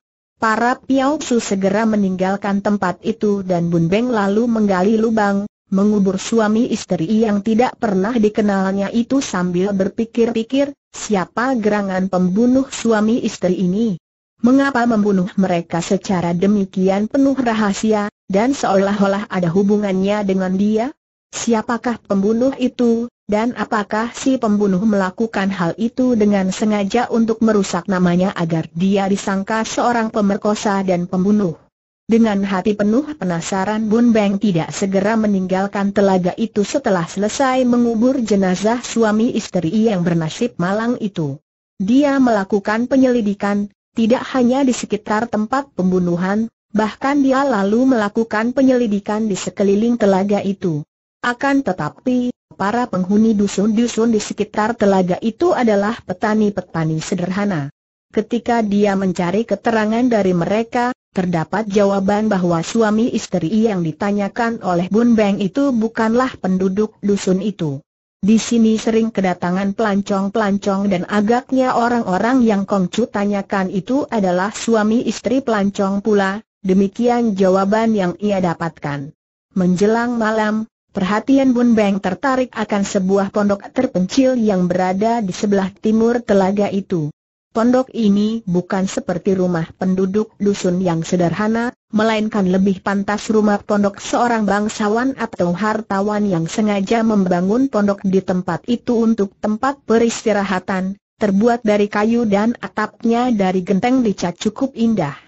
Para Piao Su segera meninggalkan tempat itu dan Bun Beng lalu menggali lubang, mengubur suami istri yang tidak pernah dikenalnya itu sambil berpikir-pikir, siapa gerangan pembunuh suami istri ini? Mengapa membunuh mereka secara demikian penuh rahasia, dan seolah-olah ada hubungannya dengan dia? Siapakah pembunuh itu, dan apakah si pembunuh melakukan hal itu dengan sengaja untuk merusak namanya agar dia disangka seorang pemerkosa dan pembunuh? Dengan hati penuh penasaran Bun Beng tidak segera meninggalkan telaga itu setelah selesai mengubur jenazah suami istri yang bernasib malang itu. Dia melakukan penyelidikan, tidak hanya di sekitar tempat pembunuhan, bahkan dia lalu melakukan penyelidikan di sekeliling telaga itu. Akan tetapi, para penghuni dusun-dusun di sekitar telaga itu adalah petani-petani sederhana. Ketika dia mencari keterangan dari mereka, terdapat jawaban bahwa suami istri yang ditanyakan oleh Bun Beng itu bukanlah penduduk dusun itu. Di sini sering kedatangan pelancong-pelancong dan agaknya orang-orang yang Kongcu tanyakan itu adalah suami istri pelancong pula, demikian jawaban yang ia dapatkan. Menjelang malam, Perhatian Bun Beng tertarik akan sebuah pondok terpencil yang berada di sebelah timur telaga itu. Pondok ini bukan seperti rumah penduduk dusun yang sederhana, melainkan lebih pantas rumah pondok seorang bangsawan atau hartawan yang sengaja membangun pondok di tempat itu untuk tempat peristirahatan, terbuat dari kayu dan atapnya dari genteng dicat cukup indah.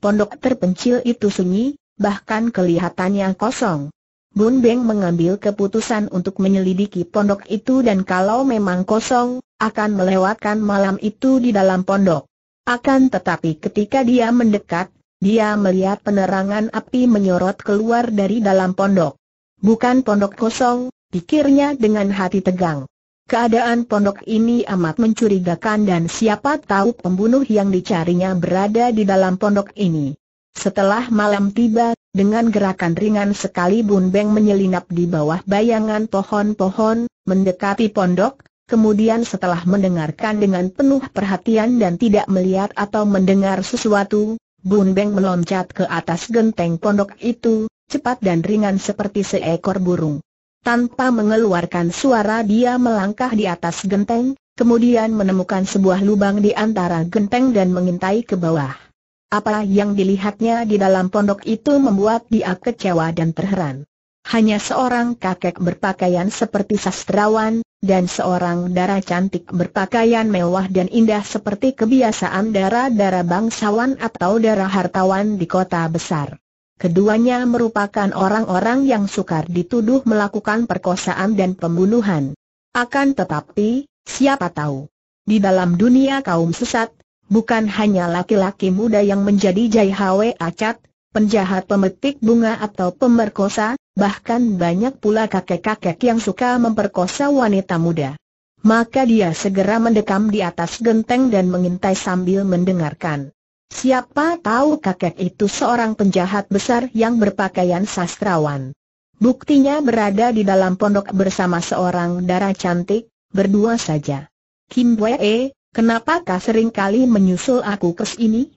Pondok terpencil itu sunyi, bahkan kelihatannya kosong. Bun Beng mengambil keputusan untuk menyelidiki pondok itu dan kalau memang kosong, akan melewatkan malam itu di dalam pondok. Akan tetapi ketika dia mendekat, dia melihat penerangan api menyorot keluar dari dalam pondok. Bukan pondok kosong, pikirnya dengan hati tegang. Keadaan pondok ini amat mencurigakan dan siapa tahu pembunuh yang dicarinya berada di dalam pondok ini. Setelah malam tiba, dengan gerakan ringan sekali Bun Beng menyelinap di bawah bayangan pohon-pohon, mendekati pondok, kemudian setelah mendengarkan dengan penuh perhatian dan tidak melihat atau mendengar sesuatu, Bun Beng meloncat ke atas genteng pondok itu, cepat dan ringan seperti seekor burung. Tanpa mengeluarkan suara dia melangkah di atas genteng, kemudian menemukan sebuah lubang di antara genteng dan mengintai ke bawah. Apa yang dilihatnya di dalam pondok itu membuat dia kecewa dan terheran. Hanya seorang kakek berpakaian seperti sastrawan, dan seorang dara cantik berpakaian mewah dan indah seperti kebiasaan dara-dara bangsawan atau dara hartawan di kota besar. Keduanya merupakan orang-orang yang sukar dituduh melakukan perkosaan dan pembunuhan. Akan tetapi, siapa tahu? Di dalam dunia kaum sesat, Bukan hanya laki-laki muda yang menjadi Jai Acat, penjahat pemetik bunga atau pemerkosa, bahkan banyak pula kakek-kakek yang suka memperkosa wanita muda. Maka dia segera mendekam di atas genteng dan mengintai sambil mendengarkan. Siapa tahu kakek itu seorang penjahat besar yang berpakaian sastrawan. Buktinya berada di dalam pondok bersama seorang darah cantik, berdua saja. Kim Wee, Kenapa Kenapakah seringkali menyusul aku ke sini?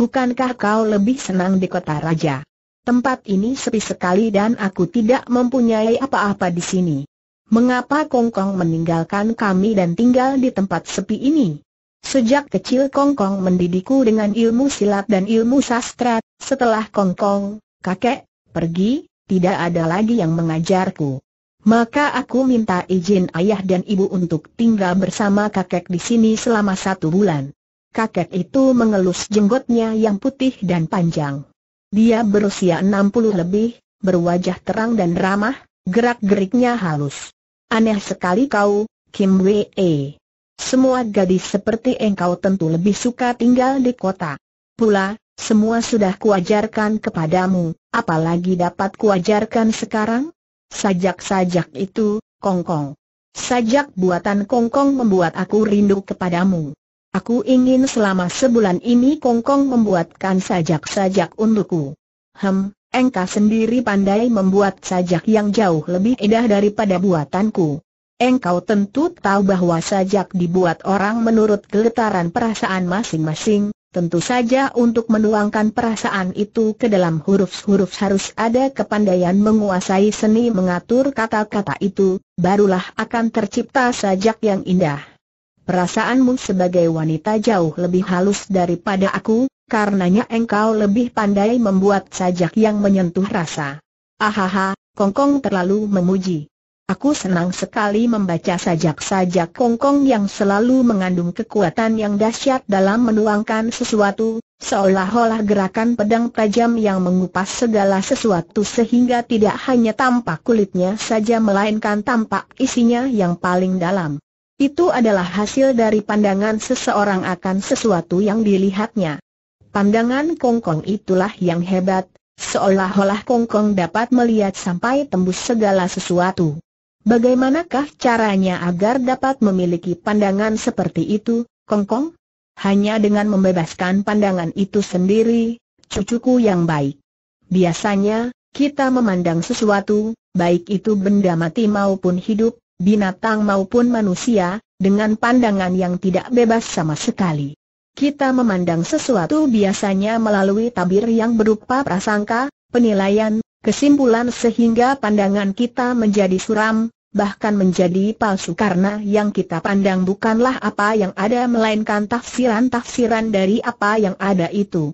Bukankah kau lebih senang di kota raja? Tempat ini sepi sekali dan aku tidak mempunyai apa-apa di sini. Mengapa Kongkong meninggalkan kami dan tinggal di tempat sepi ini? Sejak kecil Kongkong mendidikku dengan ilmu silat dan ilmu sastra. Setelah Kongkong, kakek, pergi, tidak ada lagi yang mengajarku. Maka aku minta izin ayah dan ibu untuk tinggal bersama kakek di sini selama satu bulan. Kakek itu mengelus jenggotnya yang putih dan panjang. Dia berusia 60 lebih, berwajah terang dan ramah, gerak-geriknya halus. Aneh sekali kau, Kim Wee. Semua gadis seperti engkau tentu lebih suka tinggal di kota. Pula, semua sudah kuajarkan kepadamu, apalagi dapat kuajarkan sekarang? Sajak-sajak itu, kongkong. Sajak buatan kongkong membuat aku rindu kepadamu. Aku ingin selama sebulan ini kongkong membuatkan sajak-sajak untukku. Hem, engkau sendiri pandai membuat sajak yang jauh lebih indah daripada buatanku. Engkau tentu tahu bahwa sajak dibuat orang menurut keletaran perasaan masing-masing, Tentu saja untuk menuangkan perasaan itu ke dalam huruf-huruf harus ada kepandaian menguasai seni mengatur kata-kata itu, barulah akan tercipta sajak yang indah. Perasaanmu sebagai wanita jauh lebih halus daripada aku, karenanya engkau lebih pandai membuat sajak yang menyentuh rasa. Ahaha, Kongkong terlalu memuji. Aku senang sekali membaca sajak-sajak Kongkong yang selalu mengandung kekuatan yang dahsyat dalam menuangkan sesuatu, seolah-olah gerakan pedang tajam yang mengupas segala sesuatu sehingga tidak hanya tampak kulitnya saja melainkan tampak isinya yang paling dalam. Itu adalah hasil dari pandangan seseorang akan sesuatu yang dilihatnya. Pandangan Kongkong itulah yang hebat, seolah-olah Kongkong dapat melihat sampai tembus segala sesuatu. Bagaimanakah caranya agar dapat memiliki pandangan seperti itu, Kongkong? Hanya dengan membebaskan pandangan itu sendiri, cucuku yang baik. Biasanya, kita memandang sesuatu, baik itu benda mati maupun hidup, binatang maupun manusia, dengan pandangan yang tidak bebas sama sekali. Kita memandang sesuatu biasanya melalui tabir yang berupa prasangka, penilaian, kesimpulan sehingga pandangan kita menjadi suram, bahkan menjadi palsu karena yang kita pandang bukanlah apa yang ada melainkan tafsiran-tafsiran dari apa yang ada itu.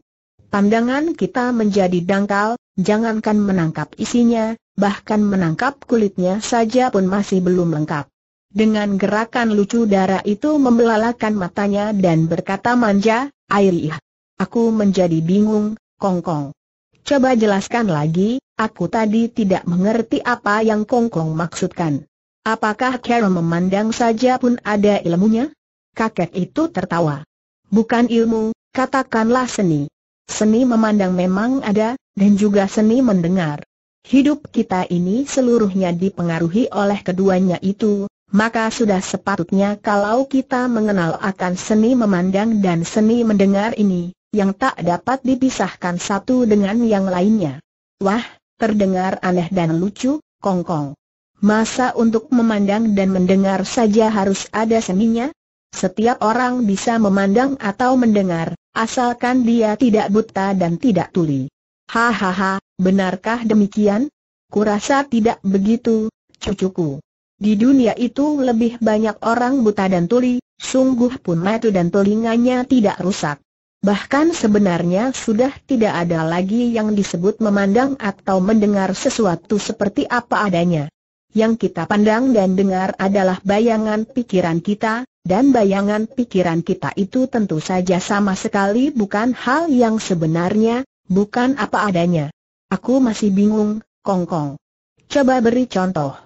Pandangan kita menjadi dangkal, jangankan menangkap isinya, bahkan menangkap kulitnya saja pun masih belum lengkap. Dengan gerakan lucu darah itu membelalakan matanya dan berkata manja, airiah. Aku menjadi bingung, kongkong. Coba jelaskan lagi, aku tadi tidak mengerti apa yang kongkong maksudkan. Apakah Carol memandang saja pun ada ilmunya? Kakek itu tertawa. Bukan ilmu, katakanlah seni. Seni memandang memang ada, dan juga seni mendengar. Hidup kita ini seluruhnya dipengaruhi oleh keduanya itu, maka sudah sepatutnya kalau kita mengenal akan seni memandang dan seni mendengar ini, yang tak dapat dipisahkan satu dengan yang lainnya. Wah, terdengar aneh dan lucu, kongkong. Masa untuk memandang dan mendengar saja harus ada seninya? Setiap orang bisa memandang atau mendengar, asalkan dia tidak buta dan tidak tuli. Hahaha, benarkah demikian? Kurasa tidak begitu, cucuku. Di dunia itu lebih banyak orang buta dan tuli, sungguh pun mata dan telinganya tidak rusak. Bahkan sebenarnya sudah tidak ada lagi yang disebut memandang atau mendengar sesuatu seperti apa adanya yang kita pandang dan dengar adalah bayangan pikiran kita, dan bayangan pikiran kita itu tentu saja sama sekali bukan hal yang sebenarnya, bukan apa adanya. Aku masih bingung, kongkong. Coba beri contoh.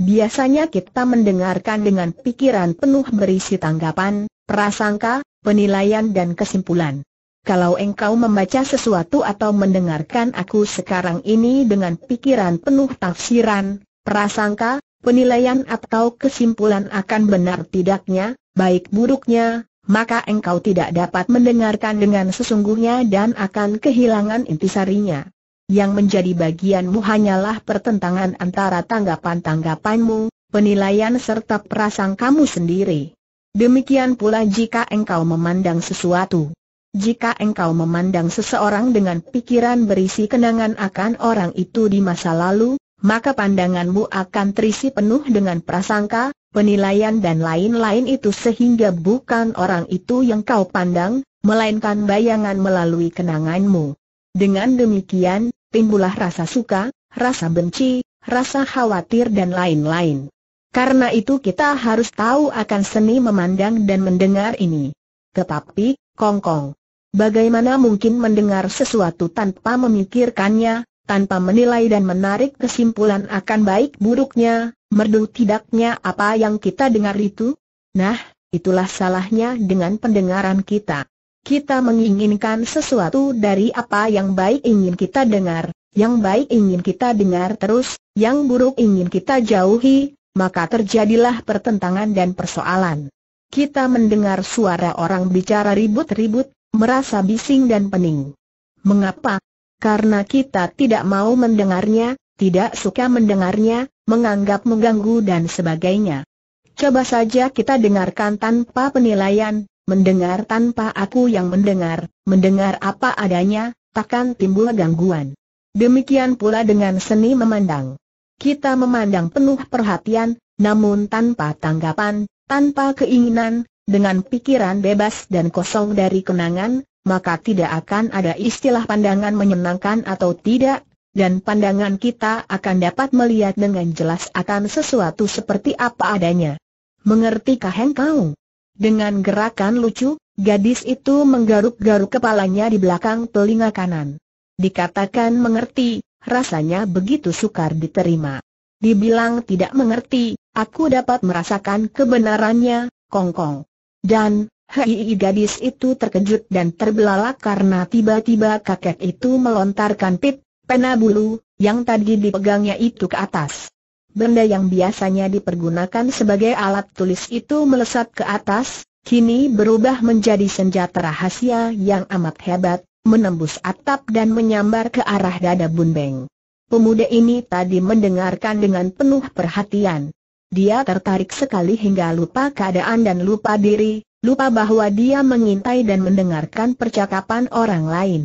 Biasanya kita mendengarkan dengan pikiran penuh berisi tanggapan, prasangka, penilaian dan kesimpulan. Kalau engkau membaca sesuatu atau mendengarkan aku sekarang ini dengan pikiran penuh tafsiran, prasangka, penilaian atau kesimpulan akan benar tidaknya, baik buruknya, maka engkau tidak dapat mendengarkan dengan sesungguhnya dan akan kehilangan intisarinya. Yang menjadi bagianmu hanyalah pertentangan antara tanggapan-tanggapanmu, penilaian serta prasangkamu sendiri. Demikian pula jika engkau memandang sesuatu. Jika engkau memandang seseorang dengan pikiran berisi kenangan akan orang itu di masa lalu, maka pandanganmu akan terisi penuh dengan prasangka, penilaian dan lain-lain itu sehingga bukan orang itu yang kau pandang, melainkan bayangan melalui kenanganmu. Dengan demikian, timbullah rasa suka, rasa benci, rasa khawatir dan lain-lain. Karena itu kita harus tahu akan seni memandang dan mendengar ini. Tetapi, kongkong. Bagaimana mungkin mendengar sesuatu tanpa memikirkannya, tanpa menilai dan menarik kesimpulan akan baik buruknya, merdu tidaknya apa yang kita dengar itu? Nah, itulah salahnya dengan pendengaran kita. Kita menginginkan sesuatu dari apa yang baik ingin kita dengar, yang baik ingin kita dengar terus, yang buruk ingin kita jauhi, maka terjadilah pertentangan dan persoalan. Kita mendengar suara orang bicara ribut-ribut, merasa bising dan pening. Mengapa? Karena kita tidak mau mendengarnya, tidak suka mendengarnya, menganggap mengganggu dan sebagainya. Coba saja kita dengarkan tanpa penilaian, mendengar tanpa aku yang mendengar, mendengar apa adanya, takkan timbul gangguan. Demikian pula dengan seni memandang. Kita memandang penuh perhatian, namun tanpa tanggapan, tanpa keinginan, dengan pikiran bebas dan kosong dari kenangan, maka tidak akan ada istilah pandangan menyenangkan atau tidak, dan pandangan kita akan dapat melihat dengan jelas akan sesuatu seperti apa adanya. Mengertikah engkau? Dengan gerakan lucu, gadis itu menggaruk-garuk kepalanya di belakang telinga kanan. Dikatakan mengerti, rasanya begitu sukar diterima. Dibilang tidak mengerti, aku dapat merasakan kebenarannya, kongkong. -kong. Dan, Hei gadis itu terkejut dan terbelalak karena tiba-tiba kakek itu melontarkan pit, pena bulu, yang tadi dipegangnya itu ke atas. Benda yang biasanya dipergunakan sebagai alat tulis itu melesat ke atas, kini berubah menjadi senjata rahasia yang amat hebat, menembus atap dan menyambar ke arah dada Bunbeng. Pemuda ini tadi mendengarkan dengan penuh perhatian. Dia tertarik sekali hingga lupa keadaan dan lupa diri, lupa bahwa dia mengintai dan mendengarkan percakapan orang lain.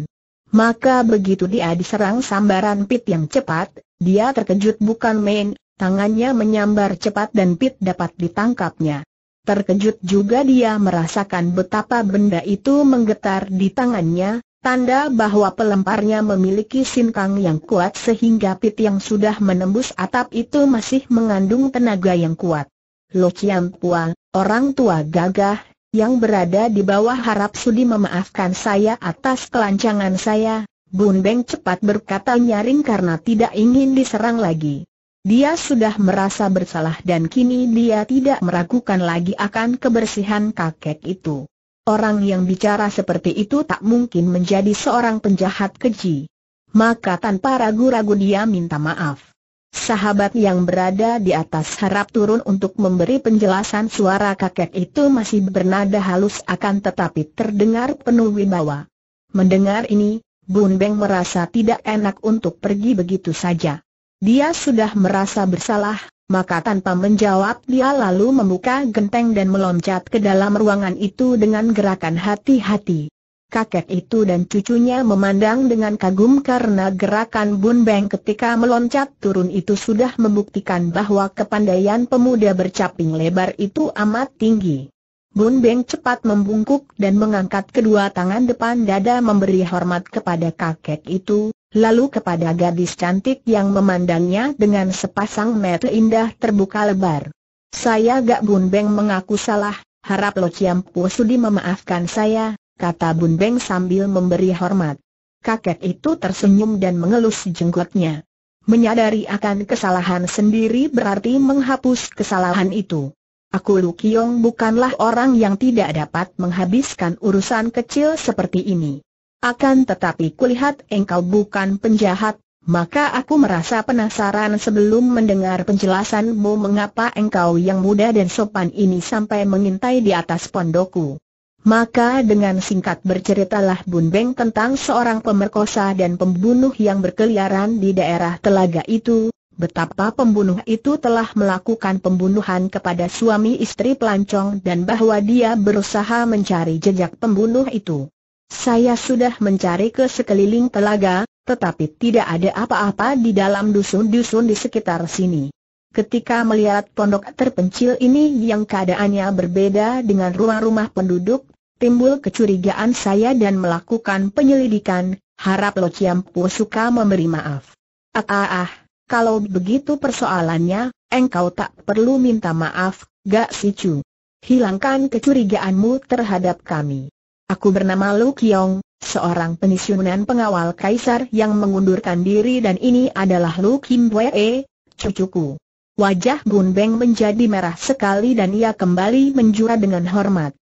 Maka begitu dia diserang sambaran pit yang cepat, dia terkejut bukan main, tangannya menyambar cepat dan pit dapat ditangkapnya. Terkejut juga dia merasakan betapa benda itu menggetar di tangannya, tanda bahwa pelemparnya memiliki sinkang yang kuat sehingga pit yang sudah menembus atap itu masih mengandung tenaga yang kuat. Lo Chiang Pua, orang tua gagah, yang berada di bawah harap sudi memaafkan saya atas kelancangan saya, Bun Beng cepat berkata nyaring karena tidak ingin diserang lagi. Dia sudah merasa bersalah dan kini dia tidak meragukan lagi akan kebersihan kakek itu. Orang yang bicara seperti itu tak mungkin menjadi seorang penjahat keji. Maka tanpa ragu-ragu dia minta maaf. Sahabat yang berada di atas harap turun untuk memberi penjelasan suara kakek itu masih bernada halus akan tetapi terdengar penuh wibawa. Mendengar ini, Bun Beng merasa tidak enak untuk pergi begitu saja. Dia sudah merasa bersalah, maka tanpa menjawab dia lalu membuka genteng dan meloncat ke dalam ruangan itu dengan gerakan hati-hati. Kakek itu dan cucunya memandang dengan kagum karena gerakan Bun Beng ketika meloncat turun itu sudah membuktikan bahwa kepandaian pemuda bercaping lebar itu amat tinggi. Bun Beng cepat membungkuk dan mengangkat kedua tangan depan dada memberi hormat kepada kakek itu, lalu kepada gadis cantik yang memandangnya dengan sepasang mata indah terbuka lebar. Saya Gak Bun Beng mengaku salah, harap Lo Ciampu sudi memaafkan saya, kata Bun Beng sambil memberi hormat. Kakek itu tersenyum dan mengelus jenggotnya. Menyadari akan kesalahan sendiri berarti menghapus kesalahan itu. Aku Lu Kiong bukanlah orang yang tidak dapat menghabiskan urusan kecil seperti ini. Akan tetapi kulihat engkau bukan penjahat, maka aku merasa penasaran sebelum mendengar penjelasanmu mengapa engkau yang muda dan sopan ini sampai mengintai di atas pondokku. Maka dengan singkat berceritalah Bun Beng tentang seorang pemerkosa dan pembunuh yang berkeliaran di daerah telaga itu, betapa pembunuh itu telah melakukan pembunuhan kepada suami istri pelancong dan bahwa dia berusaha mencari jejak pembunuh itu. Saya sudah mencari ke sekeliling telaga, tetapi tidak ada apa-apa di dalam dusun-dusun di sekitar sini. Ketika melihat pondok terpencil ini yang keadaannya berbeda dengan rumah-rumah penduduk, timbul kecurigaan saya dan melakukan penyelidikan, harap Lo Chiam Pu suka memberi maaf. Ah ah ah, kalau begitu persoalannya, engkau tak perlu minta maaf, gak si Chu. Hilangkan kecurigaanmu terhadap kami. Aku bernama Lu Kiong, seorang pensiunan pengawal kaisar yang mengundurkan diri dan ini adalah Lu Kim Wee, cucuku. Wajah Bun Beng menjadi merah sekali dan ia kembali menjura dengan hormat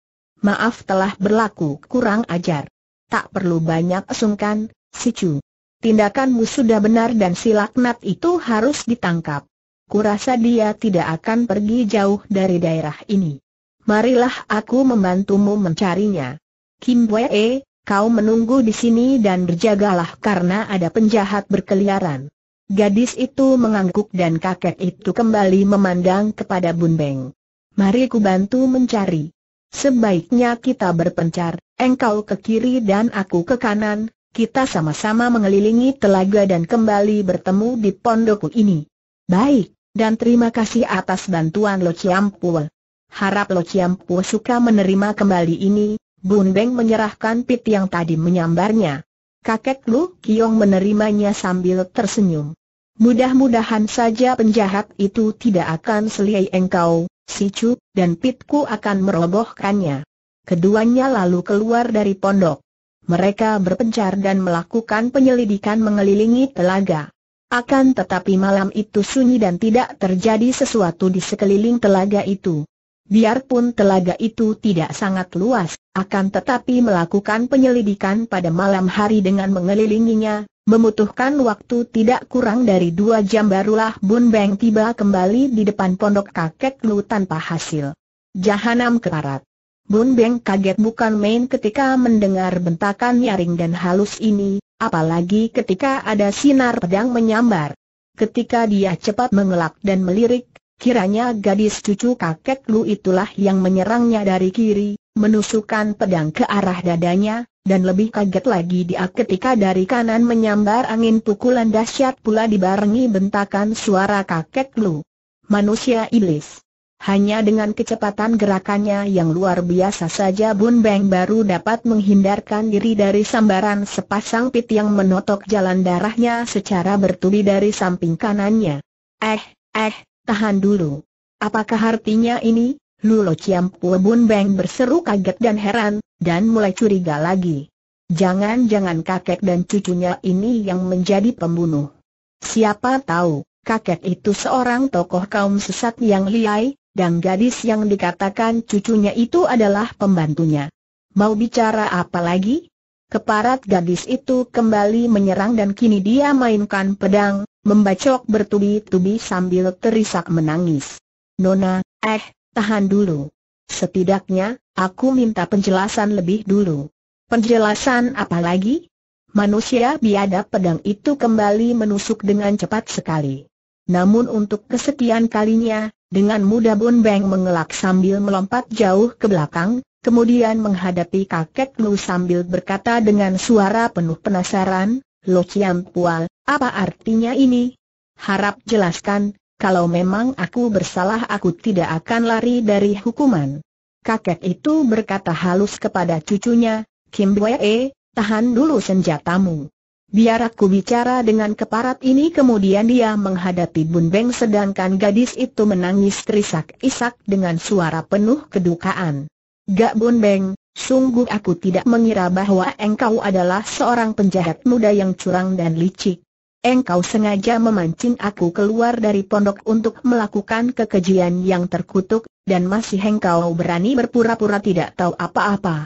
maaf telah berlaku kurang ajar. Tak perlu banyak sungkan, si Chu. Tindakanmu sudah benar dan si laknat itu harus ditangkap. Kurasa dia tidak akan pergi jauh dari daerah ini. Marilah aku membantumu mencarinya. Kim Wee, kau menunggu di sini dan berjagalah karena ada penjahat berkeliaran. Gadis itu mengangguk dan kakek itu kembali memandang kepada Bun Beng. Mari ku bantu mencari. Sebaiknya kita berpencar, engkau ke kiri dan aku ke kanan, kita sama-sama mengelilingi telaga dan kembali bertemu di pondokku ini. Baik, dan terima kasih atas bantuan Lo Ciampul. Harap Lo Pua suka menerima kembali ini, Bundeng menyerahkan pit yang tadi menyambarnya. Kakek Lu Kiong menerimanya sambil tersenyum. Mudah-mudahan saja penjahat itu tidak akan seliai engkau, si Chu, dan Pitku akan merobohkannya. Keduanya lalu keluar dari pondok. Mereka berpencar dan melakukan penyelidikan mengelilingi telaga. Akan tetapi malam itu sunyi dan tidak terjadi sesuatu di sekeliling telaga itu. Biarpun telaga itu tidak sangat luas, akan tetapi melakukan penyelidikan pada malam hari dengan mengelilinginya, membutuhkan waktu tidak kurang dari dua jam barulah Bun Beng tiba kembali di depan pondok kakek Lu tanpa hasil. Jahanam keparat. Bun Beng kaget bukan main ketika mendengar bentakan nyaring dan halus ini, apalagi ketika ada sinar pedang menyambar. Ketika dia cepat mengelak dan melirik, Kiranya gadis cucu kakek Lu itulah yang menyerangnya dari kiri, menusukkan pedang ke arah dadanya, dan lebih kaget lagi dia ketika dari kanan menyambar angin pukulan dahsyat pula dibarengi bentakan suara kakek Lu. Manusia iblis. Hanya dengan kecepatan gerakannya yang luar biasa saja Bun Beng baru dapat menghindarkan diri dari sambaran sepasang pit yang menotok jalan darahnya secara bertubi dari samping kanannya. Eh, eh, Tahan dulu. Apakah artinya ini? Lulo Ciampua Bun Beng berseru kaget dan heran, dan mulai curiga lagi. Jangan-jangan kakek dan cucunya ini yang menjadi pembunuh. Siapa tahu, kakek itu seorang tokoh kaum sesat yang liai, dan gadis yang dikatakan cucunya itu adalah pembantunya. Mau bicara apa lagi? Keparat gadis itu kembali menyerang dan kini dia mainkan pedang, membacok bertubi-tubi sambil terisak menangis. Nona, eh, tahan dulu. Setidaknya, aku minta penjelasan lebih dulu. Penjelasan apa lagi? Manusia biadab pedang itu kembali menusuk dengan cepat sekali. Namun untuk kesekian kalinya, dengan mudah Bun Beng mengelak sambil melompat jauh ke belakang, kemudian menghadapi kakek Lu sambil berkata dengan suara penuh penasaran, Lo Ciam Pual, apa artinya ini? Harap jelaskan, kalau memang aku bersalah aku tidak akan lari dari hukuman. Kakek itu berkata halus kepada cucunya, Kim Wee, tahan dulu senjatamu. Biar aku bicara dengan keparat ini kemudian dia menghadapi Bun Beng sedangkan gadis itu menangis terisak-isak dengan suara penuh kedukaan. Gak Bun Beng, sungguh aku tidak mengira bahwa engkau adalah seorang penjahat muda yang curang dan licik engkau sengaja memancing aku keluar dari pondok untuk melakukan kekejian yang terkutuk, dan masih engkau berani berpura-pura tidak tahu apa-apa.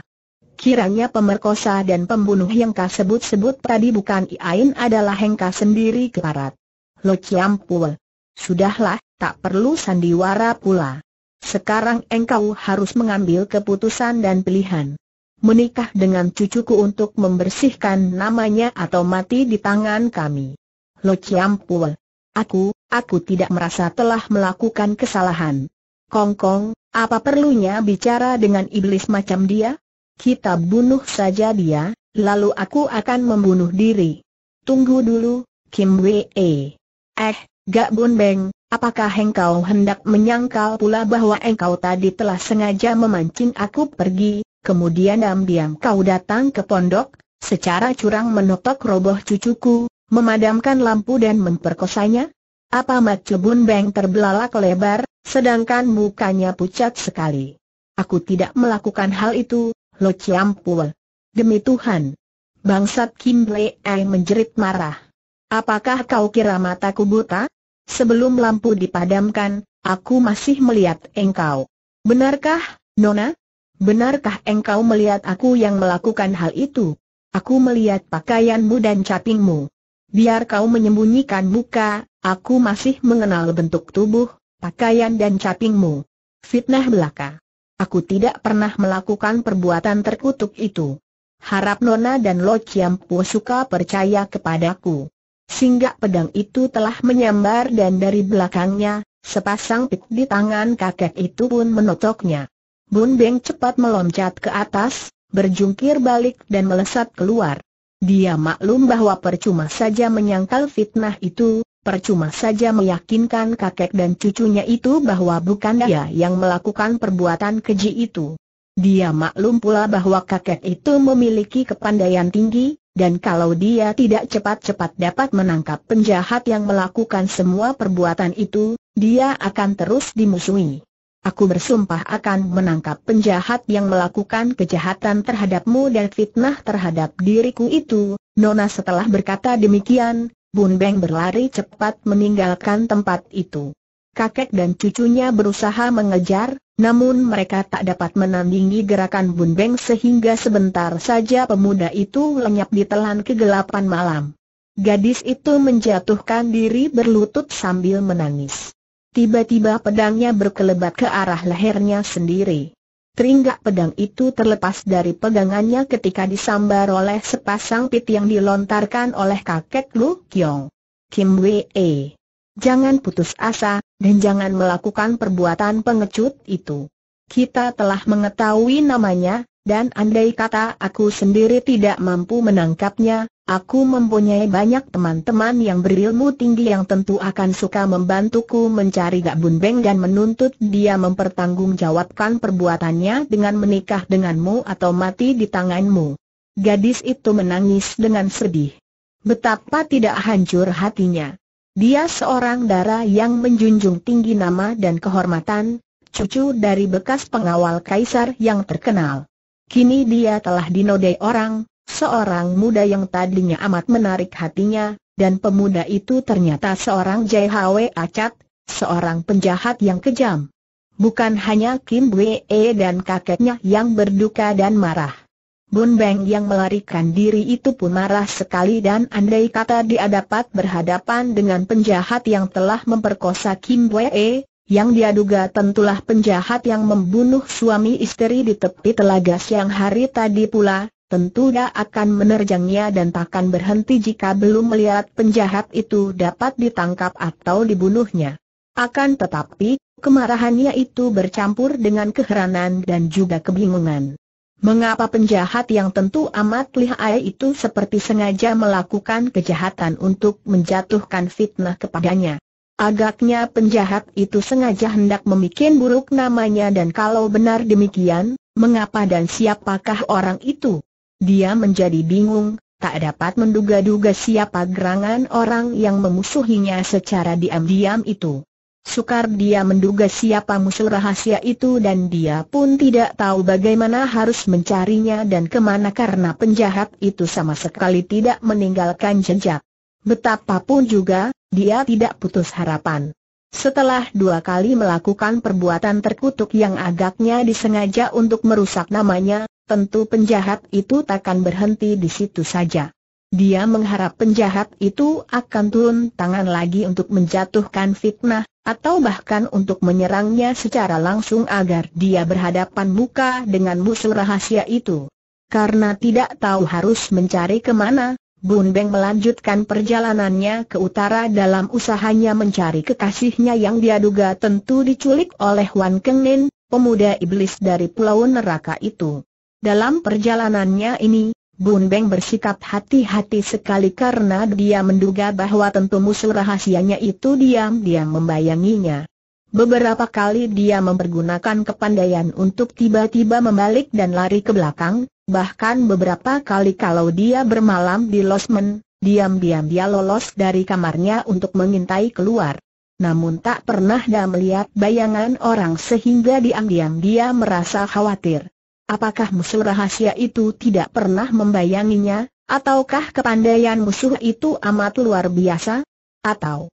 Kiranya pemerkosa dan pembunuh yang kau sebut-sebut tadi bukan Iain adalah engkau sendiri keparat. Lo Ciampul. Sudahlah, tak perlu sandiwara pula. Sekarang engkau harus mengambil keputusan dan pilihan. Menikah dengan cucuku untuk membersihkan namanya atau mati di tangan kami. Lo Chiam Aku, aku tidak merasa telah melakukan kesalahan. Kong Kong, apa perlunya bicara dengan iblis macam dia? Kita bunuh saja dia, lalu aku akan membunuh diri. Tunggu dulu, Kim Wee. Eh, Gak Bun Beng, apakah engkau hendak menyangkal pula bahwa engkau tadi telah sengaja memancing aku pergi, kemudian diam-diam kau datang ke pondok, secara curang menotok roboh cucuku, Memadamkan lampu dan memperkosanya? Apa Mat Cebun Beng terbelalak lebar, sedangkan mukanya pucat sekali. Aku tidak melakukan hal itu, Lo Ciampul. Demi Tuhan. Bangsat Kim Lee Ai menjerit marah. Apakah kau kira mataku buta? Sebelum lampu dipadamkan, aku masih melihat engkau. Benarkah, Nona? Benarkah engkau melihat aku yang melakukan hal itu? Aku melihat pakaianmu dan capingmu biar kau menyembunyikan muka, aku masih mengenal bentuk tubuh, pakaian dan capingmu. Fitnah belaka. Aku tidak pernah melakukan perbuatan terkutuk itu. Harap Nona dan Lo Chiam Po suka percaya kepadaku. Singgah pedang itu telah menyambar dan dari belakangnya, sepasang pik di tangan kakek itu pun menotoknya. Bun Beng cepat meloncat ke atas, berjungkir balik dan melesat keluar. Dia maklum bahwa percuma saja menyangkal fitnah itu, percuma saja meyakinkan kakek dan cucunya itu bahwa bukan dia yang melakukan perbuatan keji itu. Dia maklum pula bahwa kakek itu memiliki kepandaian tinggi, dan kalau dia tidak cepat-cepat dapat menangkap penjahat yang melakukan semua perbuatan itu, dia akan terus dimusuhi. Aku bersumpah akan menangkap penjahat yang melakukan kejahatan terhadapmu dan fitnah terhadap diriku itu. Nona setelah berkata demikian, Bun Beng berlari cepat meninggalkan tempat itu. Kakek dan cucunya berusaha mengejar, namun mereka tak dapat menandingi gerakan Bun Beng sehingga sebentar saja pemuda itu lenyap ditelan kegelapan malam. Gadis itu menjatuhkan diri berlutut sambil menangis. Tiba-tiba pedangnya berkelebat ke arah lehernya sendiri. Teringgak pedang itu terlepas dari pegangannya ketika disambar oleh sepasang pit yang dilontarkan oleh kakek Lu Kiong. Kim Wee. E. Jangan putus asa, dan jangan melakukan perbuatan pengecut itu. Kita telah mengetahui namanya, dan andai kata aku sendiri tidak mampu menangkapnya, Aku mempunyai banyak teman-teman yang berilmu tinggi yang tentu akan suka membantuku mencari Gak Bun Beng dan menuntut dia mempertanggungjawabkan perbuatannya dengan menikah denganmu atau mati di tanganmu. Gadis itu menangis dengan sedih. Betapa tidak hancur hatinya. Dia seorang dara yang menjunjung tinggi nama dan kehormatan, cucu dari bekas pengawal kaisar yang terkenal. Kini dia telah dinodai orang, Seorang muda yang tadinya amat menarik hatinya, dan pemuda itu ternyata seorang JHW Acat, seorang penjahat yang kejam. Bukan hanya Kim Wee dan kakeknya yang berduka dan marah. Bun Beng yang melarikan diri itu pun marah sekali dan andai kata dia dapat berhadapan dengan penjahat yang telah memperkosa Kim Wee, yang dia duga tentulah penjahat yang membunuh suami istri di tepi telaga siang hari tadi pula, tentu dia akan menerjangnya dan takkan berhenti jika belum melihat penjahat itu dapat ditangkap atau dibunuhnya. Akan tetapi, kemarahannya itu bercampur dengan keheranan dan juga kebingungan. Mengapa penjahat yang tentu amat lihai itu seperti sengaja melakukan kejahatan untuk menjatuhkan fitnah kepadanya? Agaknya penjahat itu sengaja hendak memikin buruk namanya dan kalau benar demikian, mengapa dan siapakah orang itu? Dia menjadi bingung, tak dapat menduga-duga siapa gerangan orang yang memusuhinya secara diam-diam itu. Sukar dia menduga siapa musuh rahasia itu dan dia pun tidak tahu bagaimana harus mencarinya dan kemana karena penjahat itu sama sekali tidak meninggalkan jejak. Betapapun juga, dia tidak putus harapan. Setelah dua kali melakukan perbuatan terkutuk yang agaknya disengaja untuk merusak namanya, tentu penjahat itu takkan berhenti di situ saja. Dia mengharap penjahat itu akan turun tangan lagi untuk menjatuhkan fitnah, atau bahkan untuk menyerangnya secara langsung agar dia berhadapan muka dengan musuh rahasia itu. Karena tidak tahu harus mencari kemana, Bun Beng melanjutkan perjalanannya ke utara dalam usahanya mencari kekasihnya yang dia duga tentu diculik oleh Wan Keng Nin, pemuda iblis dari pulau neraka itu. Dalam perjalanannya ini, Bun Beng bersikap hati-hati sekali karena dia menduga bahwa tentu musuh rahasianya itu diam-diam membayanginya. Beberapa kali dia mempergunakan kepandaian untuk tiba-tiba membalik dan lari ke belakang, bahkan beberapa kali kalau dia bermalam di losmen, diam-diam dia lolos dari kamarnya untuk mengintai keluar. Namun tak pernah dia melihat bayangan orang sehingga diam-diam dia merasa khawatir. Apakah musuh rahasia itu tidak pernah membayanginya, ataukah kepandaian musuh itu amat luar biasa? Atau